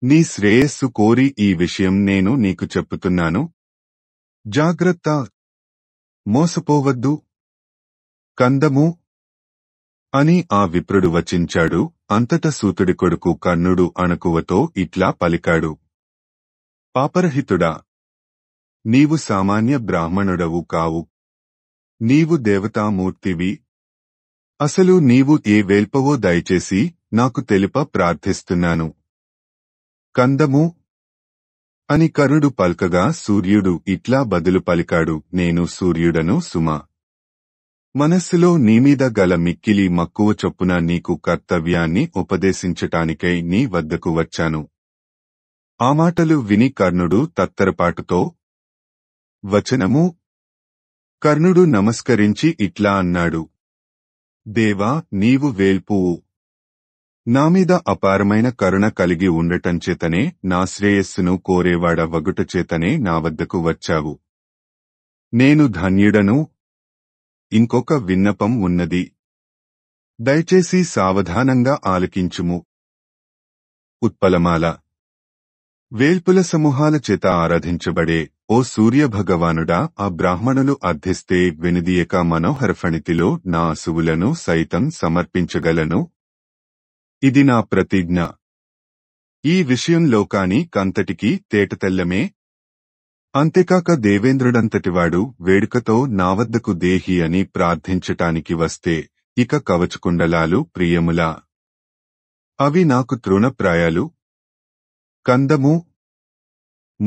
నీ శ్రేయస్సు కోరి ఈ విషయం నేను నీకు చెప్పుతున్నాను జాగ్రత్త మోసపోవద్దు కందము అని ఆ విప్రుడు వచించాడు అంతట సూతుడి కొడుకు కర్ణుడు అణకువతో ఇట్లా పలికాడు పాపరహితుడా నీవు సామాన్య బ్రాహ్మణుడవు కావు నీవు దేవతామూర్తివి అసలు నీవు ఏ వేల్పవో దయచేసి నాకు తెలిప ప్రార్థిస్తున్నాను కందము అని కరుడు పల్కగా సూర్యుడు ఇట్లా బదులు పలికాడు నేను సూర్యుడను సుమ మనస్సులో నీమీద గల మిక్కిలి మక్కువ చొప్పున నీకు కర్తవ్యాన్ని ఉపదేశించటానికై నీ వద్దకు వచ్చాను ఆ మాటలు విని కర్ణుడు తత్తరపాటుతో వచనము కర్ణుడు నమస్కరించి ఇట్లా అన్నాడు దేవా నీవు వేల్పువు నా మీద అపారమైన కరుణ కలిగి ఉండటం చేతనే నా శ్రేయస్సును కోరేవాడవగుట చేతనే నా వద్దకు వచ్చావు నేను ధన్యుడను ఇంకొక విన్నపం ఉన్నది దయచేసి సావధానంగా ఆలకించుము ఉత్పలమాల వేల్పుల సమూహాల చేత ఆరాధించబడే ఓ సూర్యభగవానుడా ఆ బ్రాహ్మణులు అర్థిస్తే వినిదియక మనోహరఫణితిలో ఫణితిలో నా అసువులను సైతం సమర్పించగలను ఇది నా ప్రతిజ్ఞ ఈ విషయంలో కాని కంతటికి తేటతెల్లమే అంతేకాక దేవేంద్రుడంతటివాడు వేడుకతో నా వద్దకు దేహి అని ప్రార్థించటానికి వస్తే ఇక కవచకుండలాలు ప్రియములా అవి నాకు తృణప్రాయాలు కందము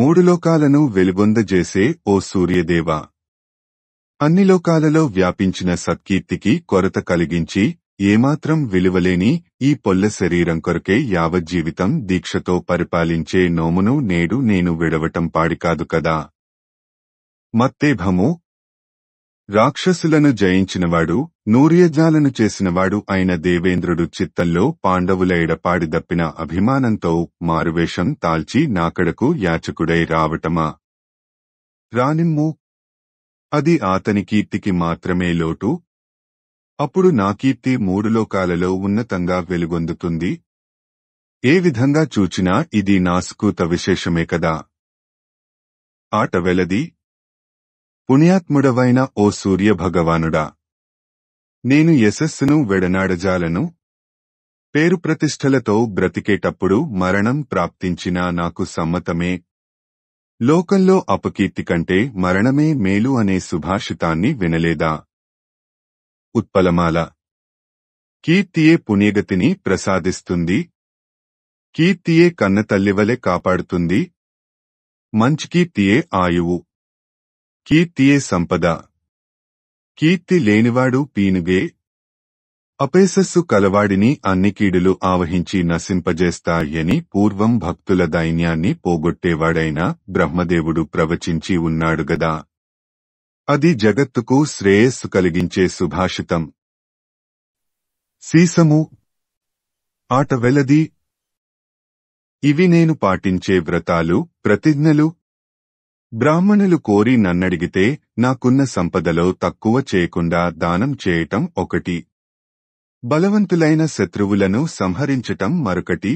మూడు లోకాలను వెలుబొందజేసే ఓ సూర్యదేవా అన్ని లోకాలలో వ్యాపించిన సత్కీర్తికి కొరత కలిగించి ఏమాత్రం విలువలేని ఈ పొల్ల శరీరం కొరకే యావజ్జీవితం దీక్షతో పరిపాలించే నోమును నేడు నేను విడవటం పాడికాదు కదా మత్తేభము రాక్షసులను జయించినవాడు నూర్యజాలను చేసినవాడు అయిన దేవేంద్రుడు చిత్తంలో పాండవుల ఎడపాడి దప్పిన అభిమానంతో మారువేషం తాల్చి నాకడకు యాచకుడై రావటమా రానిమ్ము అది అతని కీర్తికి మాత్రమే లోటు అప్పుడు నా కీర్తి మూడు లోకాలలో ఉన్నతంగా వెలుగొందుతుంది ఏ విధంగా చూచినా ఇది నా స్కూత విశేషమే కదా ఆట వెలది పుణ్యాత్ముడవైన ఓ సూర్య భగవానుడా నేను యశస్సును వెడనాడజాలను పేరు ప్రతిష్టలతో బ్రతికేటప్పుడు మరణం ప్రాప్తించినా నాకు సమ్మతమే లోకంలో అపకీర్తి కంటే మరణమే మేలు అనే సుభాషితాన్ని వినలేదా ఉత్పలమాల కీర్తియే పుణ్యగతిని ప్రసాదిస్తుంది కీర్తియే కన్నతల్లివలే కాపాడుతుంది మంచి కీర్తియే ఆయువు కీర్తియే సంపద కీర్తి లేనివాడు పీనుగే అపేసస్సు కలవాడిని అన్ని కీడులు ఆవహించి నశింపజేస్తాయని పూర్వం భక్తుల దైన్యాన్ని పోగొట్టేవాడైన బ్రహ్మదేవుడు ప్రవచించి ఉన్నాడుగదా అది జగత్తుకు శ్రేయస్సు కలిగించే సుభాషితం సీసము ఆట వెలది ఇవి నేను పాటించే వ్రతాలు ప్రతిజ్ఞలు బ్రాహ్మణులు కోరి నన్నడిగితే నాకున్న సంపదలో తక్కువ చేయకుండా దానం చేయటం ఒకటి బలవంతులైన శత్రువులను సంహరించటం మరొకటి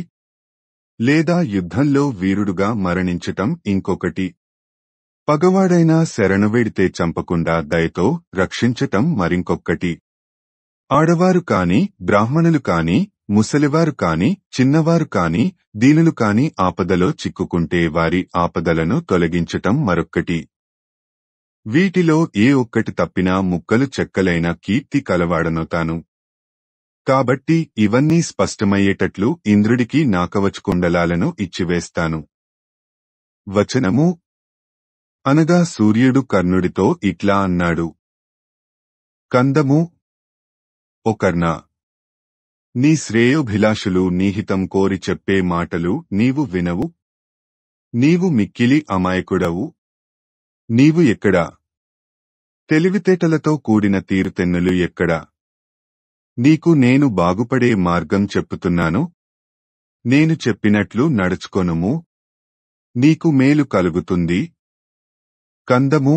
లేదా యుద్ధంలో వీరుడుగా మరణించటం ఇంకొకటి పగవాడైనా శరణు వేడితే చంపకుండా దయతో రక్షించటం మరింకొక్కటి ఆడవారు కాని బ్రాహ్మణులు కాని ముసలివారు కాని చిన్నవారు కాని దీనులు కాని ఆపదలో చిక్కుకుంటే వారి ఆపదలను తొలగించటం మరొక్కటి వీటిలో ఏ ఒక్కటి తప్పినా ముక్కలు చెక్కలైన కీర్తి తాను కాబట్టి ఇవన్నీ స్పష్టమయ్యేటట్లు ఇంద్రుడికి నాకవచుకుండలాలను ఇచ్చివేస్తాను వచనము అనగా సూర్యుడు కర్ణుడితో ఇట్లా అన్నాడు కందము ఓ కర్ణ నీ శ్రేయోభిలాషులు నీహితం కోరి చెప్పే మాటలు నీవు వినవు నీవు మిక్కిలి అమాయకుడవు నీవు ఎక్కడా తెలివితేటలతో కూడిన తీరుతెన్నులు ఎక్కడా నీకు నేను బాగుపడే మార్గం చెప్పుతున్నాను నేను చెప్పినట్లు నడుచుకొనుము నీకు మేలు కలుగుతుంది కందము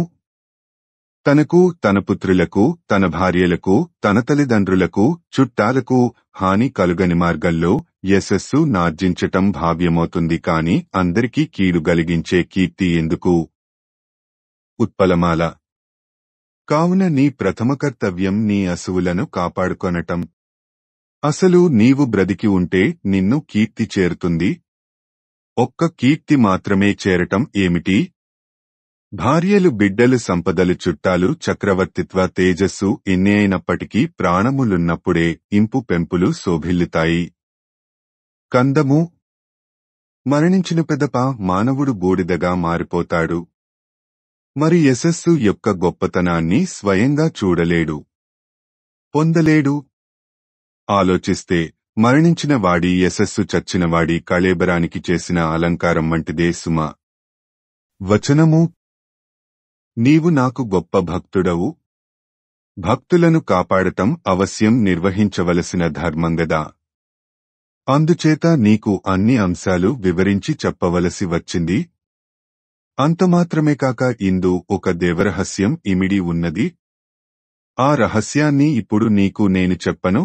తనకు తన పుత్రులకు తన భార్యలకు తన తల్లిదండ్రులకు చుట్టాలకు హాని కలుగని మార్గంలో యశస్సు నార్జించటం భావ్యమవుతుంది కాని అందరికీ కీడు గలిగించే కీర్తి ఎందుకు ఉత్పలమాల కావున నీ ప్రథమ కర్తవ్యం నీ అసువులను కాపాడుకొనటం అసలు నీవు బ్రతికి ఉంటే నిన్ను కీర్తి చేరుతుంది ఒక్క కీర్తి మాత్రమే చేరటం ఏమిటి భార్యలు బిడ్డలు సంపదలు చుట్టాలు చక్రవర్తిత్వ తేజస్సు ఎన్నే అయినప్పటికీ ప్రాణములున్నప్పుడే ఇంపు పెంపులు శోభిల్లుతాయి కందము మరణించిన పెదప మానవుడు బూడిదగా మారిపోతాడు మరి యశస్సు యొక్క గొప్పతనాన్ని స్వయంగా చూడలేడు పొందలేడు ఆలోచిస్తే మరణించిన వాడి యశస్సు చచ్చినవాడి కళేబరానికి చేసిన అలంకారం వంటిదే సుమ వచనము నీవు నాకు గొప్ప భక్తుడవు భక్తులను కాపాడటం అవశ్యం నిర్వహించవలసిన ధర్మంగదా అందుచేత నీకు అన్ని అంశాలు వివరించి చెప్పవలసి వచ్చింది అంతమాత్రమే కాక ఇందు ఒక దేవరహస్యం ఇమిడి ఉన్నది ఆ రహస్యాన్ని ఇప్పుడు నీకు నేను చెప్పను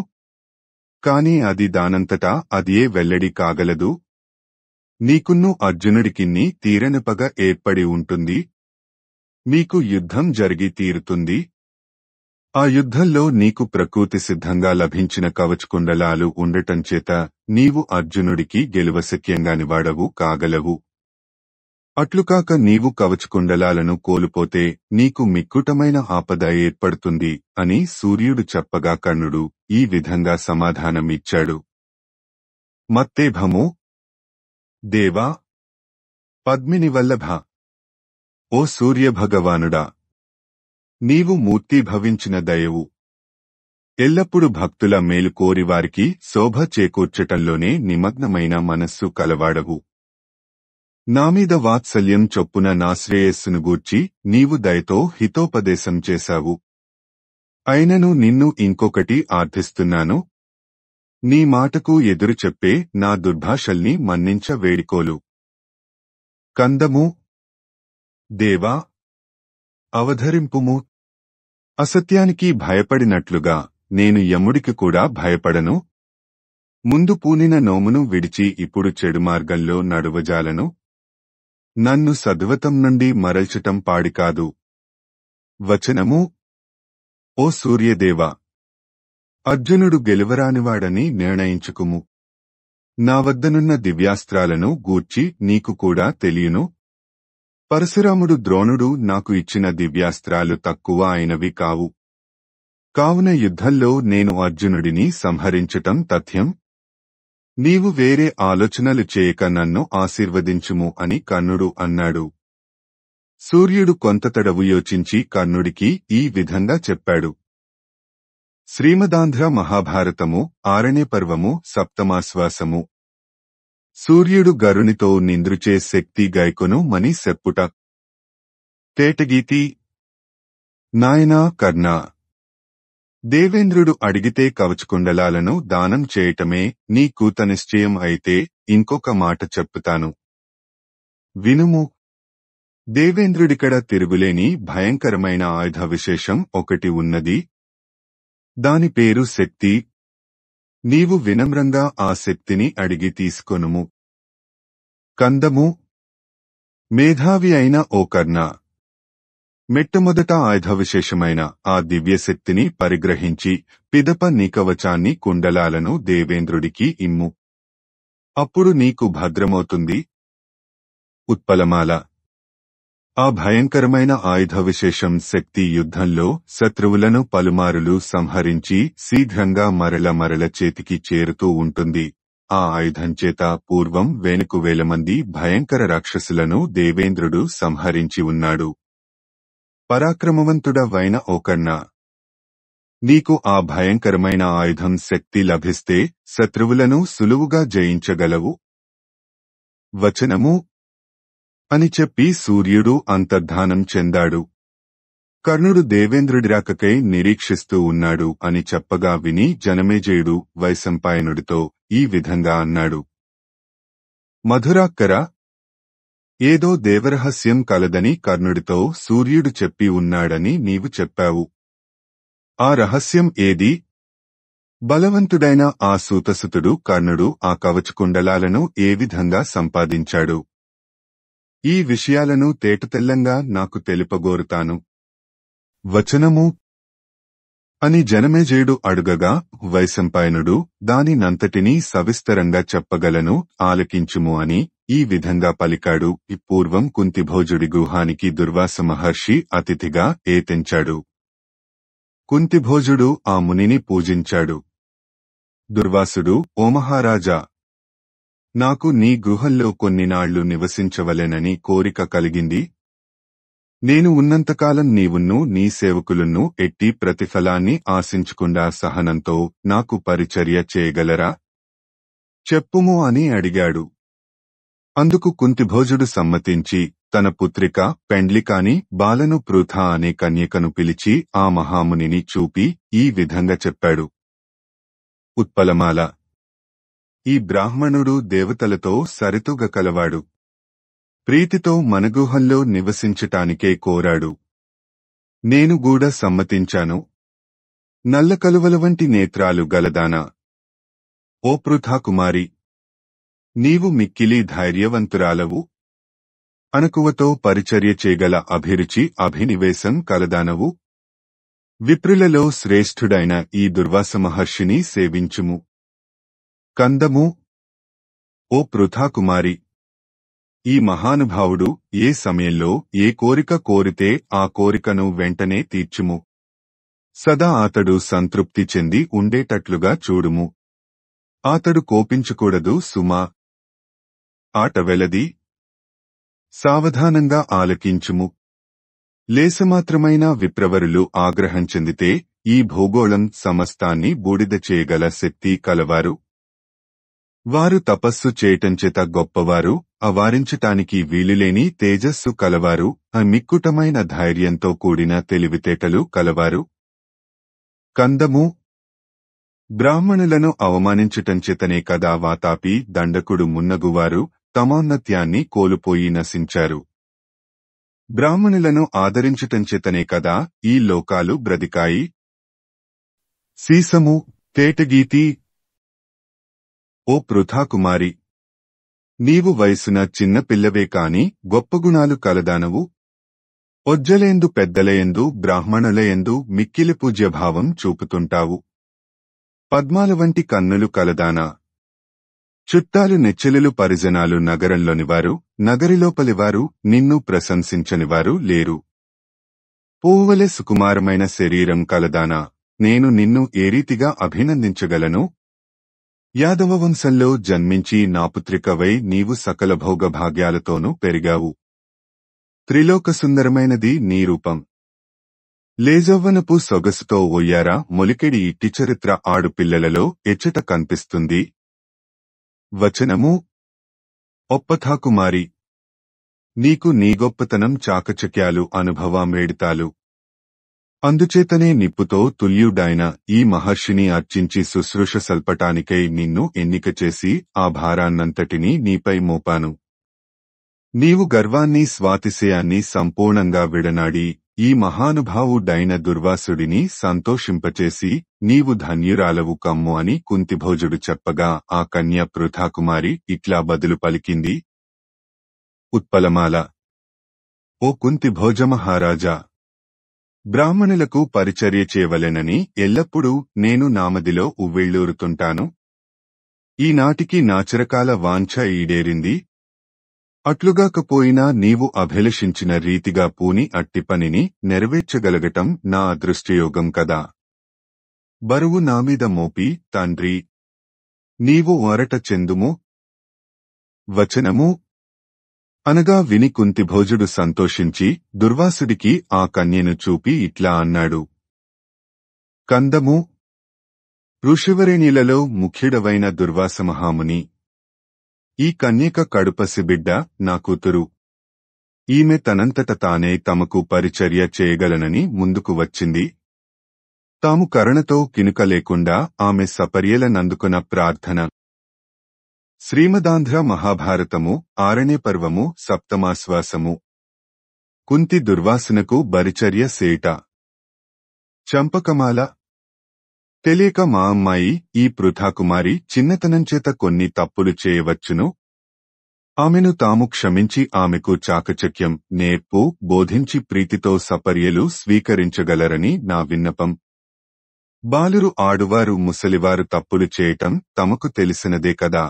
కాని అది దానంతటా అదియే వెల్లడి కాగలదు నీకున్ను అర్జునుడికిన్ని తీరనపగ ఏర్పడి ఉంటుంది నీకు యుద్ధం జరిగి తీరుతుంది ఆ యుద్ధంలో నీకు ప్రకృతి సిద్ధంగా లభించిన కవచకుండలాలు ఉండటంచేత నీవు అర్జునుడికి గెలువశక్యంగాని వాడవు కాగలవు అట్లుకాక నీవు కవచకుండలాలను కోల్పోతే నీకు మిక్కుటమైన ఆపద ఏర్పడుతుంది అని సూర్యుడు చెప్పగా కర్ణుడు ఈ విధంగా సమాధానమిచ్చాడు మత్తేభము దేవా పద్మిని వల్లభ ఓ సూర్యభగవానుడా నీవు మూర్తిభవించిన దయవు ఎల్లప్పుడు భక్తుల మేలు కోరివారికి శోభ చేకూర్చటంలోనే నిమగ్నమైన మనస్సు కలవాడవు నామీద వాత్సల్యం చొప్పున నాశ్రేయస్సును గూర్చి నీవు దయతో హితోపదేశం చేశావు అయినను నిన్ను ఇంకొకటి ఆర్థిస్తున్నాను నీ మాటకు ఎదురు చెప్పే నా దుర్భాషల్ని మన్నించ వేడుకోలు కందము దేవా అవధరింపుము అసత్యానికి భయపడినట్లుగా నేను యముడికి కూడా భయపడను ముందు పూనిన నోమును విడిచి ఇప్పుడు చెడు మార్గంలో నడువజాలను నన్ను సద్వతం నుండి మరల్చటం పాడికాదు వచనము ఓ సూర్యదేవ అర్జునుడు గెలువరానివాడని నిర్ణయించుకుము నా వద్దనున్న దివ్యాస్త్రాలను గూర్చి నీకు కూడా తెలియను పరశురాముడు ద్రోణుడు నాకు ఇచ్చిన దివ్యాస్త్రాలు తక్కువ అయినవి కావు కావున యుద్ధంలో నేను అర్జునుడిని సంహరించటం తథ్యం నీవు వేరే ఆలోచనలు చేయక నన్ను ఆశీర్వదించుము అని కర్ణుడు అన్నాడు సూర్యుడు కొంత తడవు యోచించి కర్ణుడికి ఈ విధంగా చెప్పాడు శ్రీమదాంధ్ర మహాభారతము ఆరణ్యపర్వము సప్తమాశ్వాసము సూర్యుడు గరునితో నింద్రుచే శక్తి గైకొను మని సెప్పుట తేటగీతి నాయనా కర్ణా దేవేంద్రుడు అడిగితే కవచకుండలాలను దానం చేయటమే నీ కూత నిశ్చయం అయితే ఇంకొక మాట చెప్పుతాను వినుము దేవేంద్రుడికడ తిరుగులేని భయంకరమైన ఆయుధ విశేషం ఒకటి ఉన్నది దాని పేరు శక్తి నీవు వినమ్రంగా ఆ శక్తిని అడిగి తీసుకొనుము కందము మేధావి అయిన ఓ కర్ణ మెట్టమొదట ఆయుధవిశేషమైన ఆ దివ్యశక్తిని పరిగ్రహించి పిదప నీకవచాన్ని కుండలాలను దేవేంద్రుడికి ఇమ్ము అప్పుడు నీకు భద్రమవుతుంది ఉత్పలమాల ఆ భయంకరమైన ఆయుధ విశేషం శక్తి యుద్ధంలో శత్రువులను పలుమారులు సంహరించి శీఘ్రంగా మరల మరల చేతికి చేరుతూ ఉంటుంది ఆ ఆయుధం చేత పూర్వం వేనుకు వేల మంది భయంకర రాక్షసులను దేవేంద్రుడు సంహరించి ఉన్నాడు పరాక్రమవంతుడవైన ఓకన్న నీకు ఆ భయంకరమైన ఆయుధం శక్తి లభిస్తే శత్రువులను సులువుగా జయించగలవు వచనము అని చెప్పి సూర్యుడు అంతర్ధానం చెందాడు కర్ణుడు దేవేంద్రుడి రాకకై నిరీక్షిస్తూ ఉన్నాడు అని చెప్పగా విని జనమేజయుడు వైసంపాయనుడితో ఈ విధంగా అన్నాడు మధురాక్కర ఏదో దేవరహస్యం కలదని కర్ణుడితో సూర్యుడు చెప్పి ఉన్నాడని నీవు చెప్పావు ఆ రహస్యం ఏది బలవంతుడైన ఆ సూతసుతుడు కర్ణుడు ఆ కవచకుండలాలను ఏ విధంగా సంపాదించాడు ఈ విషయాలను తేటతెల్లంగా నాకు తెలుపగోరుతాను వచనము అని జనమేజయుడు అడుగగా వైశంపాయనుడు దానినంతటినీ సవిస్తరంగా చెప్పగలను ఆలకించుము అని ఈ విధంగా పలికాడు పూర్వం కుంతిభోజుడి గృహానికి దుర్వాస మహర్షి అతిథిగా ఏతించాడు కుంతిభోజుడు ఆ మునిని పూజించాడు దుర్వాసుడు ఓ మహారాజా నాకు నీ గృహంలో కొన్నినాళ్లు నివసించవలెనని కోరిక కలిగింది నేను ఉన్నంతకాలం నీవున్ను నీ సేవకులను ఎట్టి ప్రతిఫలాన్ని ఆశించకుండా సహనంతో నాకు పరిచర్య చేయగలరా చెప్పుము అని అడిగాడు అందుకు కుంతిభోజుడు సమ్మతించి తన పుత్రిక పెండ్లికాని బాలను పృథ అనే కన్యకను పిలిచి ఆ మహామునిని చూపి ఈ విధంగా చెప్పాడు ఉత్పలమాల ఈ బ్రాహ్మణుడు దేవతలతో కలవాడు ప్రీతితో మనగుహల్లో నివసించటానికే కోరాడు నేను గూడా సమ్మతించాను నల్ల కలువల వంటి నేత్రాలు గలదానా ఓ పృథాకుమారి నీవు మిక్కిలి ధైర్యవంతురాలవు అనకువతో పరిచర్య చేయగల అభిరుచి అభినివేశం కలదానవు విప్రులలో శ్రేష్ఠుడైన ఈ దుర్వాస మహర్షిని సేవించుము కందము ఓ పృథాకుమారి ఈ మహానుభావుడు ఏ సమయంలో ఏ కోరిక కోరితే ఆ కోరికను వెంటనే తీర్చుము సదా అతడు సంతృప్తి చెంది ఉండేటట్లుగా చూడుము అతడు కోపించకూడదు సుమా ఆట వెలది సావధానంగా ఆలకించుము లేసమాత్రమైన విప్రవరులు ఆగ్రహం చెందితే ఈ భూగోళం సమస్తాన్ని బూడిద చేయగల శక్తి కలవారు వారు తపస్సు చేయటంచేత గొప్పవారు అవారించటానికి వీలులేని తేజస్సు కలవారు అమిక్కుటమైన ధైర్యంతో కూడిన తెలివితేటలు కలవారు కందము బ్రాహ్మణులను అవమానించటంచేతనే కదా వాతాపి దండకుడు మున్నగువారు తమోన్నత్యాన్ని కోల్పోయి నశించారు బ్రాహ్మణులను ఆదరించటంచేతనే కదా ఈ లోకాలు బ్రతికాయి సీసము తేటగీతి ఓ పృథాకుమారి నీవు వయసున చిన్న పిల్లవే కాని గొప్ప గుణాలు కలదానవు ఒజ్జలేందు పెద్దలయందు బ్రాహ్మణులయందు మిక్కిలి పూజ్యభావం చూపుతుంటావు పద్మాల వంటి కన్నులు కలదానా చుట్టాలు నెచ్చెలులు పరిజనాలు నగరంలోనివారు నగరిలోపలివారు నిన్ను ప్రశంసించనివారు లేరు పూవలే సుకుమారమైన శరీరం కలదానా నేను నిన్ను ఏ రీతిగా అభినందించగలను యాదవ వంశంలో జన్మించి నాపుత్రికవై నీవు సకల భోగభాగ్యాలతోనూ పెరిగావు త్రిలోకసుందరమైనది నీ రూపం లేజవ్వనపు సొగసుతో ఒయ్యారా మొలికెడి ఇట్టి చరిత్ర ఆడుపిల్లలలో ఎచ్చట కనిపిస్తుంది వచనము ఒప్పథాకుమారి నీకు నీ గొప్పతనం చాకచక్యాలు అనుభవామేడితాలు అందుచేతనే నిప్పుతో తుల్యుడైన ఈ మహర్షిని అర్చించి శుశ్రూష సల్పటానికై నిన్ను ఎన్నిక చేసి ఆ భారాన్నంతటినీ నీపై మోపాను నీవు గర్వాన్ని స్వాతిశయాన్ని సంపూర్ణంగా విడనాడి ఈ మహానుభావుడైన దుర్వాసుడిని సంతోషింపచేసి నీవు ధన్యురాలవు కమ్ము అని కుంతిభోజుడు చెప్పగా ఆ కన్య పృథాకుమారి ఇట్లా బదులు పలికింది ఉత్పలమాల ఓ కుంతిభోజ మహారాజా బ్రాహ్మణులకు పరిచర్య చేయవలెనని ఎల్లప్పుడూ నేను నామదిలో ఉవ్విళ్ళూరుతుంటాను ఈనాటికి నాచరకాల వాంఛ ఈడేరింది అట్లుగాకపోయినా నీవు అభిలషించిన రీతిగా పూని అట్టి పనిని నెరవేర్చగలగటం నా అదృష్టయోగం కదా బరువు నామీద మోపి తండ్రి నీవు వరట చెందుము వచనము అనగా విని కుంతి భోజుడు సంతోషించి దుర్వాసుడికి ఆ కన్యను చూపి ఇట్లా అన్నాడు కందము ఋషివరేణిలలో ముఖ్యుడవైన దుర్వాసమహాముని ఈ కన్యక కడుపసిబిడ్డ నా కూతురు ఈమె తనంతట తానే తమకు పరిచర్య చేయగలనని ముందుకు వచ్చింది తాము కరణతో కినుక లేకుండా ఆమె సపర్యలనందుకున్న ప్రార్థన శ్రీమదాంధ్ర మహాభారతము ఆరణ్య పర్వము సప్తమాశ్వాసము కుంతి దుర్వాసనకు బరిచర్య సేట చంపకమాల తెలియక మా అమ్మాయి ఈ పృథాకుమారి చిన్నతనంచేత కొన్ని తప్పులు చేయవచ్చును ఆమెను తాము క్షమించి ఆమెకు చాకచక్యం నేర్పు బోధించి ప్రీతితో సపర్యలు స్వీకరించగలరని నా విన్నపం బాలురు ఆడువారు ముసలివారు తప్పులు చేయటం తమకు తెలిసినదే కదా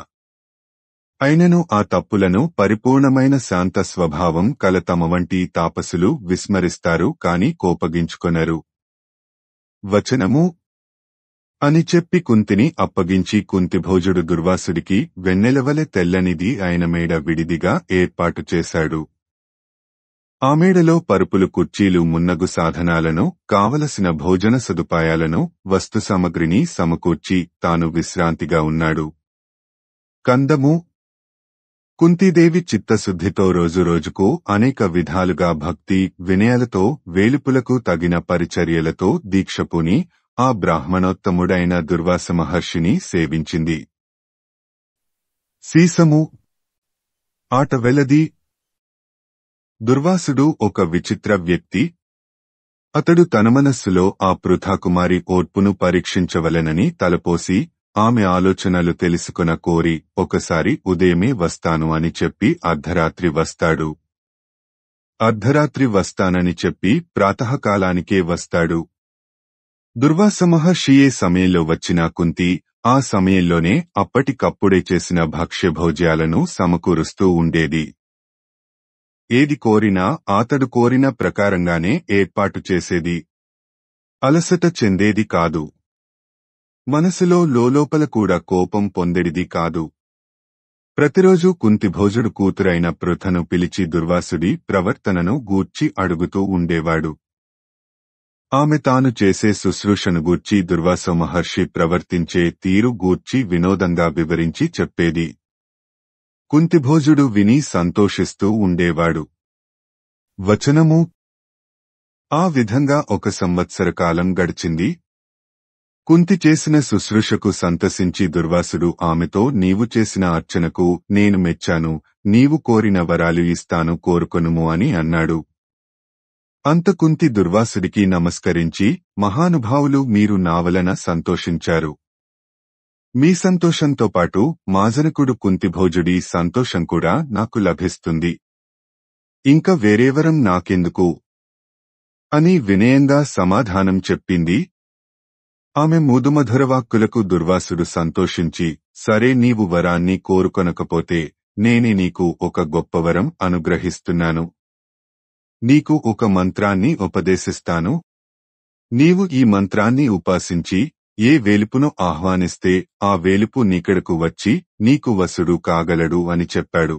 అయినను ఆ తప్పులను పరిపూర్ణమైన శాంత స్వభావం కల తమ వంటి తాపసులు విస్మరిస్తారు కాని కోపగించుకొనరు వచనము అని చెప్పి కుంతిని అప్పగించి కుంతిభోజుడు దుర్వాసుడికి వెన్నెలవలె తెల్లనిది ఆయన మేడ విడిదిగా ఏర్పాటు చేశాడు ఆ మేడలో పరుపులు కుర్చీలు మున్నగు సాధనాలను కావలసిన భోజన సదుపాయాలను వస్తు సామగ్రిని సమకూర్చి తాను విశ్రాంతిగా ఉన్నాడు కందము కుంతీదేవి చిత్తశుద్ధితో రోజురోజుకు అనేక విధాలుగా భక్తి వినయాలతో వేలుపులకు తగిన పరిచర్యలతో దీక్షపుని ఆ బ్రాహ్మణోత్తముడైన దుర్వాస మహర్షిని సేవించింది సీసము ఆట వెలది దుర్వాసుడు ఒక విచిత్ర వ్యక్తి అతడు తన మనస్సులో ఆ పృథాకుమారి ఓర్పును పరీక్షించవలెనని తలపోసి ఆమె ఆలోచనలు తెలుసుకున్న కోరి ఒకసారి ఉదయమే వస్తాను అని చెప్పి అర్ధరాత్రి వస్తాడు అర్ధరాత్రి వస్తానని చెప్పి ప్రాతకాలానికే వస్తాడు దుర్వాసమహర్షియే సమయంలో వచ్చిన కుంతి ఆ సమయంలోనే అప్పటికప్పుడే చేసిన భక్ష్యభోజ్యాలను సమకూరుస్తూ ఉండేది ఏది కోరినా అతడు కోరిన ప్రకారంగానే ఏర్పాటు చేసేది అలసట చెందేది కాదు మనసులో లోలోపల కూడా కోపం పొందెడిది కాదు ప్రతిరోజు కుంతిభోజుడు కూతురైన పృథను పిలిచి దుర్వాసుడి ప్రవర్తనను గూర్చి అడుగుతూ ఉండేవాడు ఆమె తాను చేసే శుశ్రూషను గూర్చి దుర్వాస మహర్షి ప్రవర్తించే తీరు గూర్చి వినోదంగా వివరించి చెప్పేది కుంతిభోజుడు విని సంతోషిస్తూ ఉండేవాడు వచనము ఆ విధంగా ఒక సంవత్సర కాలం గడిచింది కుంతి చేసిన శుశ్రూషకు సంతసించి దుర్వాసుడు ఆమెతో నీవు చేసిన అర్చనకు నేను మెచ్చాను నీవు కోరిన వరాలు ఇస్తాను కోరుకొనుము అని అన్నాడు అంత కుంతి దుర్వాసుడికి నమస్కరించి మహానుభావులు మీరు నావలన సంతోషించారు మీ సంతోషంతో పాటు మాజనకుడు కుంతిభోజుడి సంతోషం కూడా నాకు లభిస్తుంది ఇంకా వేరేవరం నాకెందుకు అని వినయంగా సమాధానం చెప్పింది ఆమె వాక్కులకు దుర్వాసుడు సంతోషించి సరే నీవు వరాన్ని కోరుకొనకపోతే నేనే నీకు ఒక గొప్ప వరం అనుగ్రహిస్తున్నాను నీకు ఒక మంత్రాన్ని ఉపదేశిస్తాను నీవు ఈ మంత్రాన్ని ఉపాసించి ఏ వేలుపును ఆహ్వానిస్తే ఆ వేలుపు నీకడకు వచ్చి నీకు వసుడు కాగలడు అని చెప్పాడు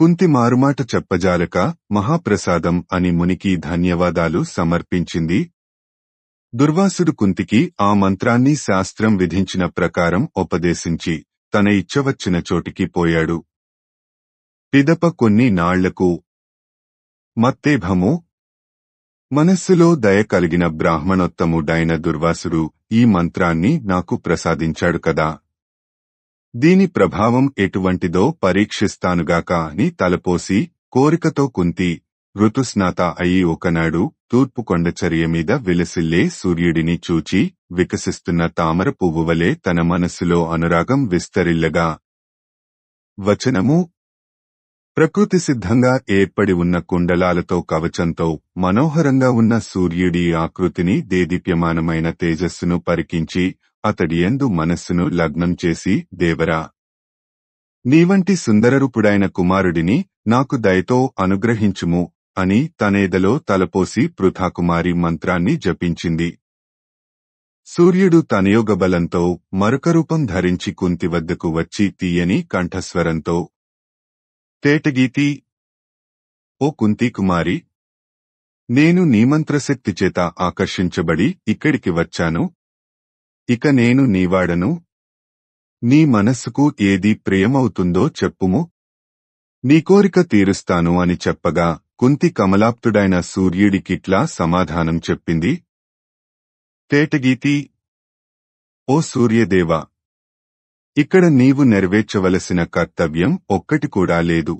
కుంతి మారుమాట చెప్పజాలక మహాప్రసాదం అని మునికి ధన్యవాదాలు సమర్పించింది దుర్వాసుడు కుంతికి ఆ మంత్రాన్ని శాస్త్రం విధించిన ప్రకారం ఉపదేశించి తన ఇచ్చవచ్చిన చోటికి పోయాడు పిదప కొన్ని నాళ్లకు మత్తేభము మనస్సులో దయ కలిగిన బ్రాహ్మణోత్తముడైన దుర్వాసుడు ఈ మంత్రాన్ని నాకు ప్రసాదించాడు కదా దీని ప్రభావం ఎటువంటిదో పరీక్షిస్తానుగాక అని తలపోసి కోరికతో కుంతి ఋతుస్నాత అయి ఒకనాడు తూర్పు చర్య మీద విలసిల్లే సూర్యుడిని చూచి వికసిస్తున్న తామర పువ్వువలే తన మనసులో అనురాగం విస్తరిల్లగా వచనము ప్రకృతి సిద్ధంగా ఏర్పడి ఉన్న కుండలాలతో కవచంతో మనోహరంగా ఉన్న సూర్యుడి ఆకృతిని దేదీప్యమానమైన తేజస్సును పరికించి అతడి ఎందు మనస్సును లగ్నం చేసి దేవరా నీవంటి సుందరరూపుడైన కుమారుడిని నాకు దయతో అనుగ్రహించుము అని తనేదలో తలపోసి పృథాకుమారి మంత్రాన్ని జపించింది సూర్యుడు తనయోగబలంతో మరొక రూపం ధరించి కుంతి వద్దకు వచ్చి తీయని కంఠస్వరంతో తేటగీతి ఓ కుంతీకుమారి నేను నీమంత్రశక్తి చేత ఆకర్షించబడి ఇక్కడికి వచ్చాను ఇక నేను నీవాడను నీ మనస్సుకు ఏది ప్రియమవుతుందో చెప్పుము నీ కోరిక తీరుస్తాను అని చెప్పగా కుంతి కమలాప్తుడైన సూర్యుడికిట్లా సమాధానం చెప్పింది తేటగీతి ఓ సూర్యదేవ ఇక్కడ నీవు నెరవేర్చవలసిన కర్తవ్యం ఒక్కటి కూడా లేదు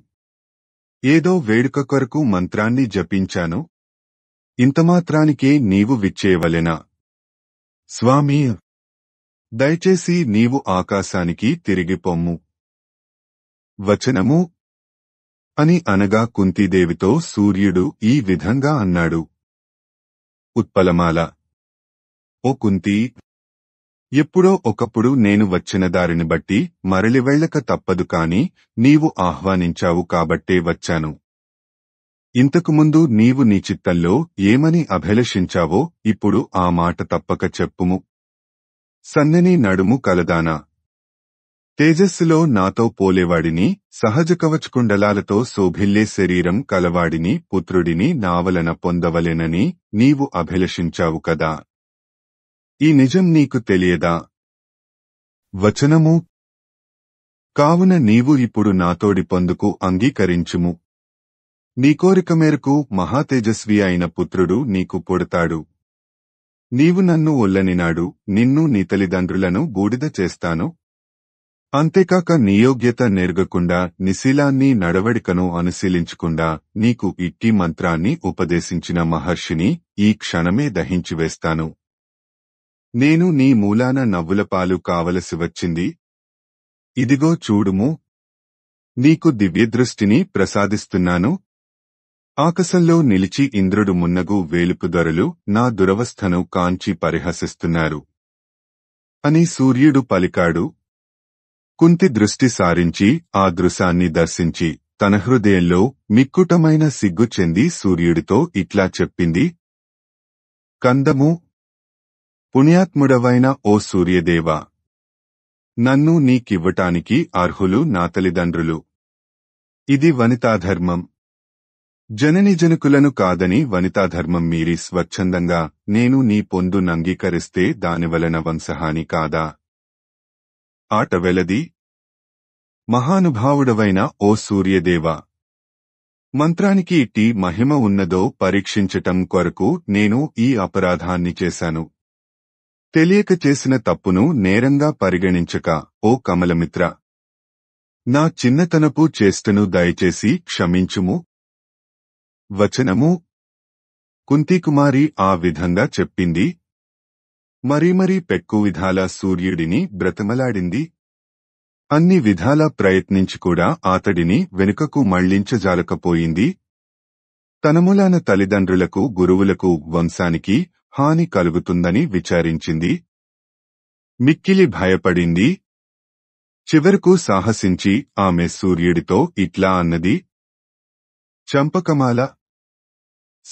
ఏదో వేడుక కొరకు మంత్రాన్ని జపించాను ఇంతమాత్రానికే నీవు విచ్చేయవలెనా స్వామి దయచేసి నీవు ఆకాశానికి తిరిగి పొమ్ము వచనము అని అనగా కుంతీదేవితో సూర్యుడు ఈ విధంగా అన్నాడు ఉత్పలమాల ఓ కుంతి ఎప్పుడో ఒకప్పుడు నేను వచ్చిన దారిని బట్టి మరలి వెళ్ళక తప్పదు కాని నీవు ఆహ్వానించావు కాబట్టే వచ్చాను ఇంతకుముందు నీవు నీ చిత్తంలో ఏమని అభిలషించావో ఇప్పుడు ఆ మాట తప్పక చెప్పుము సన్నని నడుము కలదానా తేజస్సులో నాతో పోలేవాడిని సహజ కవచకుండలాలతో శోభిల్లే శరీరం కలవాడిని పుత్రుడిని నావలన పొందవలెనని నీవు అభిలషించావు కదా ఈ నిజం నీకు తెలియదా వచనము కావున నీవు ఇప్పుడు నాతోడి పొందుకు అంగీకరించుము నీ కోరిక మేరకు మహాతేజస్వి అయిన పుత్రుడు నీకు పుడతాడు నీవు నన్ను ఒల్లనినాడు నిన్ను నీ తల్లిదండ్రులను బూడిద చేస్తాను అంతేకాక నియోగ్యత నెరగకుండా నిశీలాన్ని నడవడికను అనుశీలించకుండా నీకు ఇట్టి మంత్రాన్ని ఉపదేశించిన మహర్షిని ఈ క్షణమే దహించివేస్తాను నేను నీ మూలాన నవ్వులపాలు కావలసి వచ్చింది ఇదిగో చూడుము నీకు దివ్యదృష్టిని ప్రసాదిస్తున్నాను ఆకాశంలో నిలిచి ఇంద్రుడు మున్నగు వేలుపుదొరలు నా దురవస్థను కాంచి పరిహసిస్తున్నారు అని సూర్యుడు పలికాడు కుంతి దృష్టి సారించి ఆ దృశాన్ని దర్శించి తన హృదయంలో మిక్కుటమైన సిగ్గు చెంది సూర్యుడితో ఇట్లా చెప్పింది కందము పుణ్యాత్ముడవైన ఓ సూర్యదేవ నన్ను నీకివ్వటానికి అర్హులు నా తల్లిదండ్రులు ఇది వనితాధర్మం జనకులను కాదని వనితాధర్మం మీరి స్వచ్ఛందంగా నేను నీ పొందు నంగీకరిస్తే దానివలన వంశహాని కాదా ఆట వెలది మహానుభావుడవైన ఓ సూర్యదేవ మంత్రానికి ఇట్టి మహిమ ఉన్నదో పరీక్షించటం కొరకు నేను ఈ అపరాధాన్ని చేశాను తెలియక చేసిన తప్పును నేరంగా పరిగణించక ఓ కమలమిత్ర నా చిన్నతనపు చేష్టను దయచేసి క్షమించుము వచనము కుంతికుమారి ఆ విధంగా చెప్పింది మరీ మరీ పెక్కు విధాల సూర్యుడిని బ్రతమలాడింది అన్ని విధాల ప్రయత్నించి కూడా ఆతడిని వెనుకకు మళ్లించజాలకపోయింది తనములాన తల్లిదండ్రులకు గురువులకు వంశానికి హాని కలుగుతుందని విచారించింది మిక్కిలి భయపడింది చివరకు సాహసించి ఆమె సూర్యుడితో ఇట్లా అన్నది చంపకమాల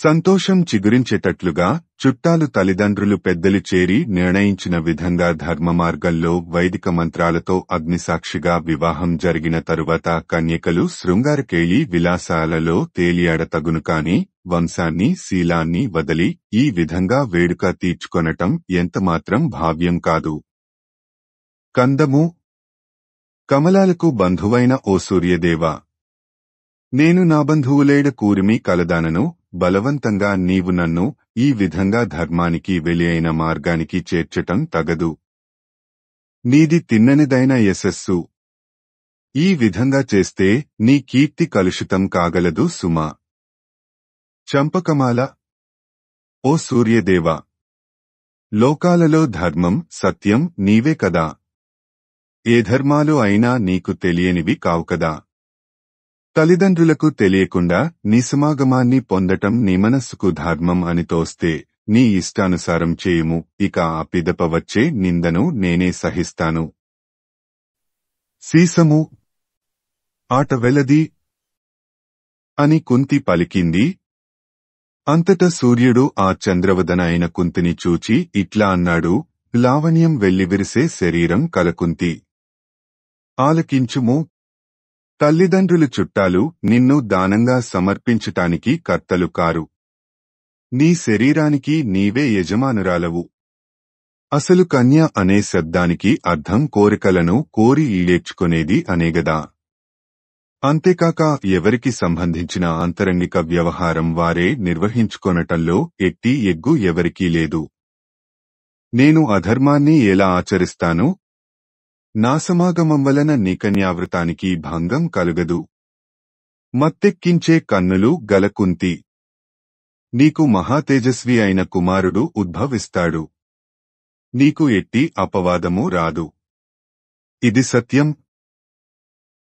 సంతోషం చిగురించేటట్లుగా చుట్టాలు తల్లిదండ్రులు పెద్దలు చేరి నిర్ణయించిన విధంగా ధర్మ మార్గంలో వైదిక మంత్రాలతో అగ్నిసాక్షిగా వివాహం జరిగిన తరువాత కన్యకలు శృంగారకేళి విలాసాలలో తేలియాడతగును కాని వంశాన్ని శీలాన్ని వదలి ఈ విధంగా వేడుక తీర్చుకొనటం ఎంతమాత్రం భావ్యం కాదు కందము కమలాలకు బంధువైన ఓ సూర్యదేవ నేను నా బంధువులేడ కూరిమి కలదానను బలవంతంగా నీవు నన్ను ఈ విధంగా ధర్మానికి వెలియైన మార్గానికి చేర్చటం తగదు నీది తిన్ననిదైన యశస్సు ఈ విధంగా చేస్తే నీ కీర్తి కలుషితం కాగలదు సుమా చంపకమాల ఓ సూర్యదేవ లోకాలలో ధర్మం సత్యం నీవే కదా ఏ ధర్మాలు అయినా నీకు తెలియనివి కావు కదా తల్లిదండ్రులకు తెలియకుండా సమాగమాన్ని పొందటం నీ మనస్సుకు ధర్మం అని తోస్తే నీ ఇష్టానుసారం చేయుము ఇక ఆ పిదప వచ్చే నిందను నేనే సహిస్తాను సీసము ఆట వెలది అని కుంతి పలికింది అంతట సూర్యుడు ఆ అయిన కుంతిని చూచి ఇట్లా అన్నాడు లావణ్యం వెల్లివిరిసే శరీరం కలకుంతి ఆలకించుము తల్లిదండ్రులు చుట్టాలు నిన్ను దానంగా సమర్పించటానికి కర్తలు కారు నీ శరీరానికి నీవే యజమానురాలవు అసలు కన్య అనే శబ్దానికి అర్థం కోరికలను కోరి ఈడేర్చుకునేది అనేగదా అంతేకాక ఎవరికి సంబంధించిన అంతరంగిక వ్యవహారం వారే నిర్వహించుకొనటంలో ఎట్టి ఎగ్గు ఎవరికీ లేదు నేను అధర్మాన్ని ఎలా ఆచరిస్తాను నాసమాగమం వలన నీకన్యావృతానికి భంగం కలుగదు మత్తెక్కించే కన్నులు గలకుంతి నీకు మహాతేజస్వి అయిన కుమారుడు ఉద్భవిస్తాడు నీకు ఎట్టి అపవాదము రాదు ఇది సత్యం